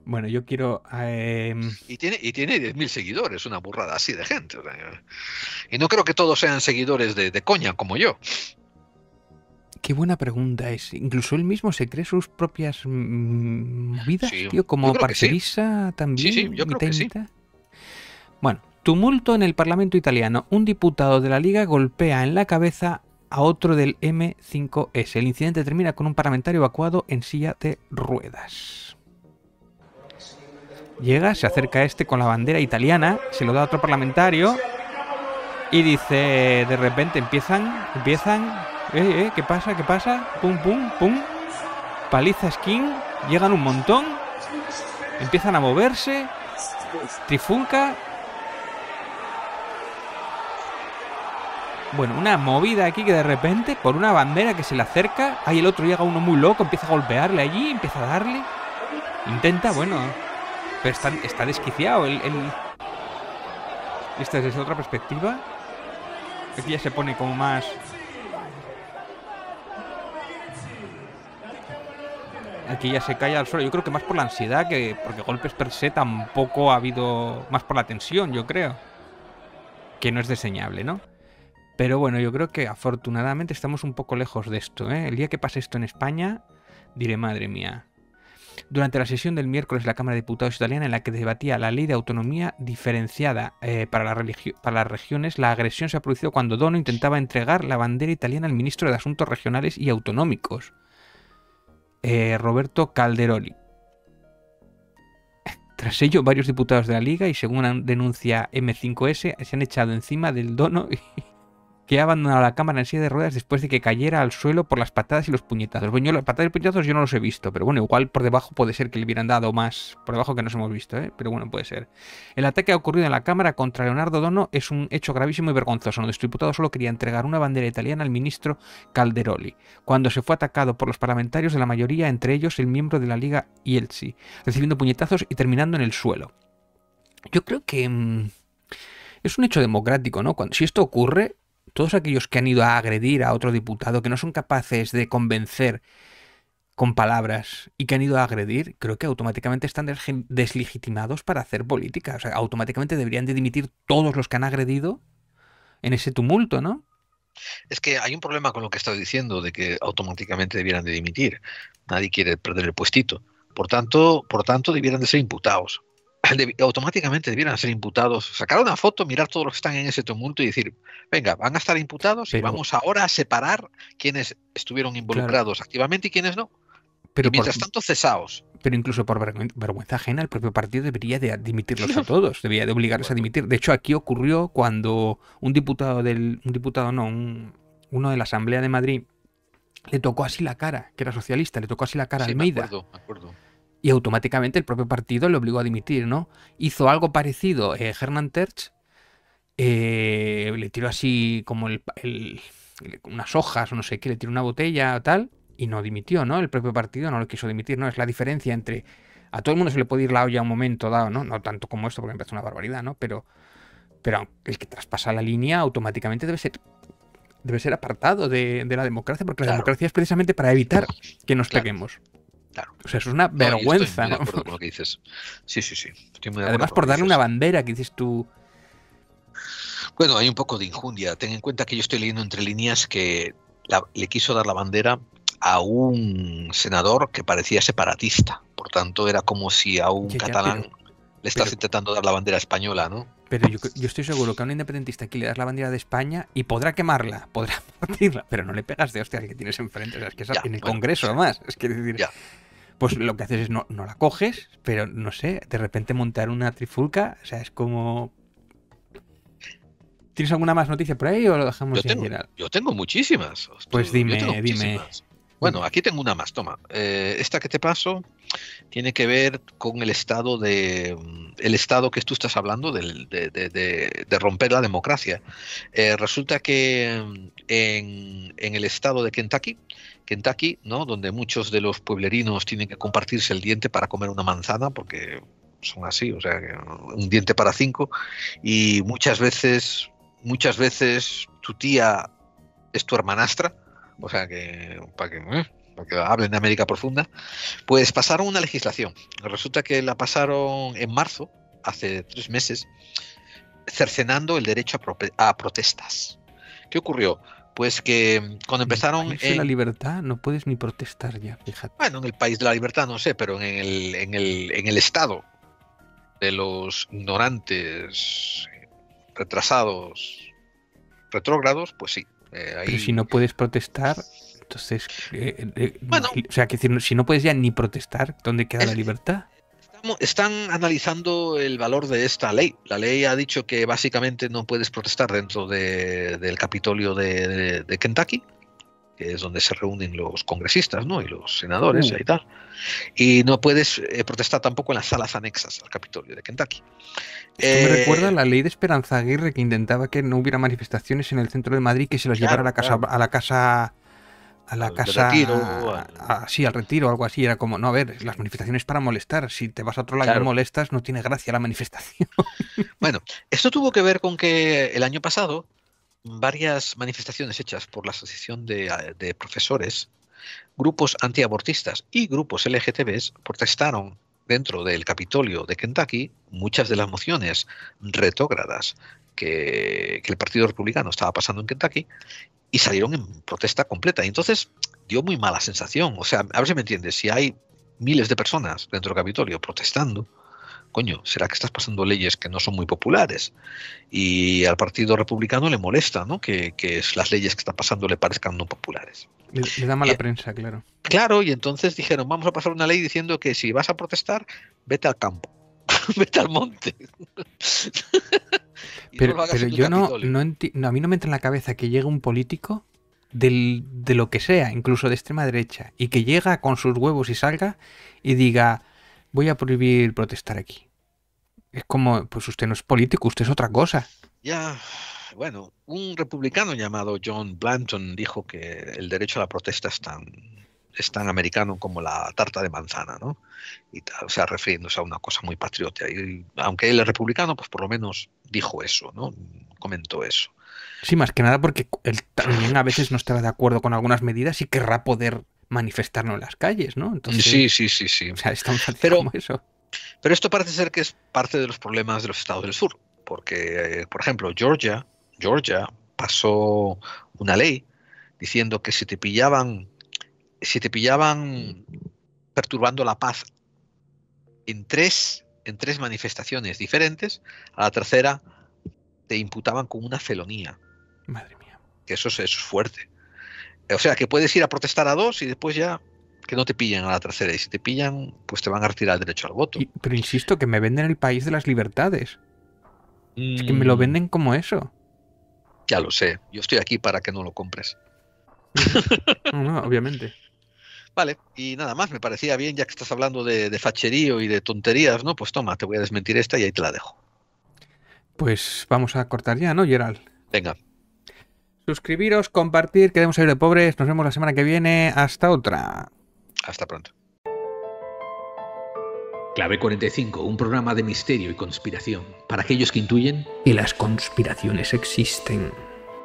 Bueno, yo quiero. Em, y tiene, y tiene 10.000 seguidores, una burrada así de gente. Y no creo que todos sean seguidores de coña como yo. Qué buena pregunta es. Incluso él mismo se cree sus propias mm, mm, vidas, como parcerisa también. yo creo que Bueno, tumulto en el Parlamento italiano. Un diputado de la Liga golpea en la cabeza a otro del M5S. El incidente termina con un parlamentario evacuado en silla de ruedas. Llega, se acerca a este con la bandera italiana, se lo da a otro parlamentario y dice, de repente empiezan, empiezan eh, eh, ¿qué pasa? ¿Qué pasa? Pum, pum, pum. Paliza skin. Llegan un montón. Empiezan a moverse. Trifunca. Bueno, una movida aquí que de repente, por una bandera que se le acerca, ahí el otro llega uno muy loco, empieza a golpearle allí, empieza a darle. Intenta, bueno. Pero está, desquiciado el, Esta es otra perspectiva. Aquí ya se pone como más aquí ya se cae al suelo. Yo creo que más por la ansiedad que porque golpes per se tampoco ha habido más por la tensión, yo creo. Que no es diseñable, ¿no? Pero bueno, yo creo que afortunadamente estamos un poco lejos de esto. ¿eh? El día que pase esto en España, diré, madre mía. Durante la sesión del miércoles de la Cámara de Diputados italiana en la que debatía la ley de autonomía diferenciada eh, para, para, las regiones, la agresión se ha producido cuando Dono intentaba entregar la bandera italiana al ministro de Asuntos Regionales y Autonómicos. Eh, Roberto Calderoli. Tras ello, varios diputados de la Liga y según una denuncia M5S se han echado encima del dono y que ha abandonado la cámara en silla de ruedas después de que cayera al suelo por las patadas y los puñetazos. Bueno, yo las patadas y puñetazos yo no los he visto, pero bueno, igual por debajo puede ser que le hubieran dado más por debajo que nos hemos visto, ¿eh? pero bueno, puede ser. El ataque ha ocurrido en la cámara contra Leonardo Dono es un hecho gravísimo y vergonzoso. su diputado solo quería entregar una bandera italiana al ministro Calderoli, cuando se fue atacado por los parlamentarios de la mayoría, entre ellos el miembro de la Liga Yeltsi, recibiendo puñetazos y terminando en el suelo. Yo creo que... Mm, es un hecho democrático, ¿no? Cuando, si esto ocurre, todos aquellos que han ido a agredir a otro diputado, que no son capaces de convencer con palabras y que han ido a agredir, creo que automáticamente están deslegitimados para hacer política. O sea, automáticamente deberían de dimitir todos los que han agredido en ese tumulto, ¿no? Es que hay un problema con lo que estado diciendo de que automáticamente debieran de dimitir. Nadie quiere perder el puestito. Por tanto, por tanto debieran de ser imputados automáticamente debieran ser imputados. Sacar una foto, mirar todos los que están en ese tumulto y decir, venga, van a estar imputados y vamos ahora a separar quienes estuvieron involucrados activamente y quienes no. Pero mientras tanto, cesados. Pero incluso por vergüenza ajena, el propio partido debería de admitirlos a todos, debería de obligarlos a dimitir. De hecho, aquí ocurrió cuando un diputado del... Un diputado no, uno de la Asamblea de Madrid le tocó así la cara, que era socialista, le tocó así la cara a Almeida. Me acuerdo, me acuerdo y automáticamente el propio partido le obligó a dimitir, ¿no? Hizo algo parecido eh, Hernán Terch, eh, le tiró así como el, unas hojas o no sé qué, le tiró una botella o tal, y no dimitió, ¿no? El propio partido no lo quiso dimitir, ¿no? Es la diferencia entre... A todo el mundo se le puede ir la olla a un momento dado, ¿no? No tanto como esto, porque me una barbaridad, ¿no? Pero, pero el que traspasa la línea automáticamente debe ser debe ser apartado de, la democracia, porque la democracia es precisamente para evitar que nos peguemos. Claro. O sea, es una vergüenza. ¿no? dices. Sí, sí, sí. Además, por darle una bandera que dices tú. Bueno, hay un poco de injundia. Ten en cuenta que yo estoy leyendo entre líneas que le quiso dar la bandera a un senador que parecía separatista. Por tanto, era como si a un catalán le estás intentando dar la bandera española, ¿no? Pero yo, estoy seguro que a un independentista aquí le das la bandera de España y podrá quemarla, podrá partirla, pero no le pegas de hostia al que tienes enfrente. O sea, es que es en el Congreso, además. Es que decir, pues lo que haces es no, no la coges, pero no sé, de repente montar una trifulca, o sea, es como ¿Tienes alguna más noticia por ahí o lo dejamos yo en tengo, general? Yo tengo muchísimas. Pues dime, dime. Bueno, aquí tengo una más, toma. Eh, esta que te paso tiene que ver con el estado de mm, el estado que tú estás hablando de, de, romper la democracia. Eh, resulta que mm, en, en, el estado de Kentucky, Kentucky, ¿no? Donde muchos de los pueblerinos tienen que compartirse el diente para comer una manzana, porque son así, o sea, un diente para cinco, y muchas veces, muchas veces tu tía es tu hermanastra o sea, que para eh, que, hablen de América Profunda, pues pasaron una legislación. Resulta que la pasaron en marzo, hace tres meses, cercenando el derecho a, protestas. ¿Qué ocurrió? Pues que mm, cuando empezaron... En la libertad no puedes ni protestar ya, fíjate. Bueno, en el país de la libertad no sé, pero en el, en el, en el Estado de los ignorantes, retrasados, retrógrados, pues sí, eh, Pero si no puedes protestar, entonces. Eh, eh, o sea, que si no puedes ya ni protestar, ¿dónde queda la libertad? están analizando el valor de esta ley. La ley ha dicho que básicamente no puedes protestar dentro del Capitolio de, Kentucky, que es donde se reúnen los congresistas ¿no? y los senadores uh. y tal. Y no puedes protestar tampoco en las salas anexas al Capitolio de Kentucky. Esto me recuerda a eh, la ley de Esperanza Aguirre que intentaba que no hubiera manifestaciones en el centro de Madrid que se las llevara a la casa a la casa a la al casa retiro, al retiro o algo así era como no a ver las manifestaciones para molestar si te vas a otro lado y molestas no tiene gracia la manifestación bueno esto tuvo que ver con que el año pasado varias manifestaciones hechas por la asociación de, eh, de profesores grupos antiabortistas y grupos LGTBs protestaron dentro del Capitolio de Kentucky muchas de las mociones retógradas que, el Partido Republicano estaba pasando en Kentucky y salieron en protesta completa. Y entonces dio muy mala sensación. O sea, a ver si me entiendes, si hay miles de personas dentro del Capitolio protestando, coño, ¿será que estás pasando leyes que no son muy populares? Y al Partido Republicano le molesta, ¿no? Que, que las leyes que están pasando le parezcan no populares. Le, da mala eh, prensa, claro. Claro, y entonces dijeron, vamos a pasar una ley diciendo que si vas a protestar, vete al campo, vete al monte. pero, yo no, no, a mí no me entra en la cabeza que llegue un político de lo que sea, incluso de extrema derecha, y que llega con sus huevos y salga y diga, voy a prohibir protestar aquí. Es como, pues usted no es político, usted es otra cosa. Ya, bueno, un republicano llamado John Blanton dijo que el derecho a la protesta es tan, americano como la tarta de manzana, ¿no? Y, o sea, refiriéndose a una cosa muy patriota. Y, aunque él es republicano, pues por lo menos dijo eso, ¿no? Comentó eso. Sí, más que nada porque él también a veces no estará de acuerdo con algunas medidas y querrá poder manifestarnos en las calles, ¿no? Entonces, sí, sí, sí, sí. pero, eso. Pero esto parece ser que es parte de los problemas de los estados del sur, porque, eh, por ejemplo, Georgia, Georgia pasó una ley diciendo que si te pillaban, si te pillaban perturbando la paz en tres, en tres manifestaciones diferentes, a la tercera te imputaban con una felonía. Madre mía. Que eso es fuerte. O sea, que puedes ir a protestar a dos y después ya que no te pillen a la trasera. Y si te pillan, pues te van a retirar el derecho al voto. pero insisto, que me venden el país de las libertades. Es que me lo mm. venden como eso. Ya lo sé. Yo estoy aquí para que no lo compres. obviamente. Vale, y nada más, me parecía bien, ya que estás hablando de, de, facherío y de tonterías, ¿no? Pues toma, te voy a desmentir esta y ahí te la dejo. Pues vamos a cortar ya, ¿no, Gerald? Venga suscribiros, compartir, queremos salir de pobres. Nos vemos la semana que viene. Hasta otra. Hasta pronto. Clave 45, un programa de misterio y conspiración. Para aquellos que intuyen que las conspiraciones existen.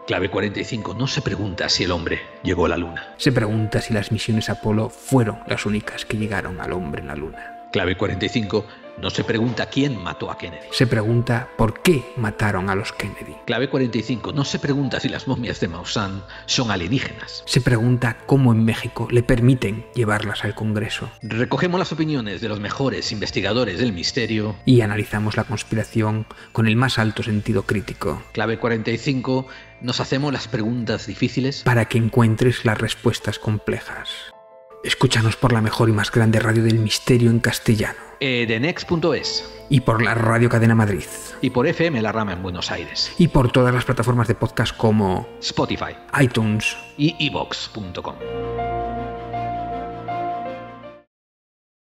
Clave 45 no se pregunta si el hombre llegó a la luna. Se pregunta si las misiones Apolo fueron las únicas que llegaron al hombre en la luna. Clave 45 no se pregunta quién mató a Kennedy. Se pregunta por qué mataron a los Kennedy. Clave 45. No se pregunta si las momias de Maussan son alienígenas. Se pregunta cómo en México le permiten llevarlas al Congreso. Recogemos las opiniones de los mejores investigadores del misterio. Y analizamos la conspiración con el más alto sentido crítico. Clave 45. Nos hacemos las preguntas difíciles. Para que encuentres las respuestas complejas. Escúchanos por la mejor y más grande radio del misterio en castellano. Edenex.es. Eh, y por la Radio Cadena Madrid. Y por FM La Rama en Buenos Aires. Y por todas las plataformas de podcast como Spotify, iTunes y evox.com.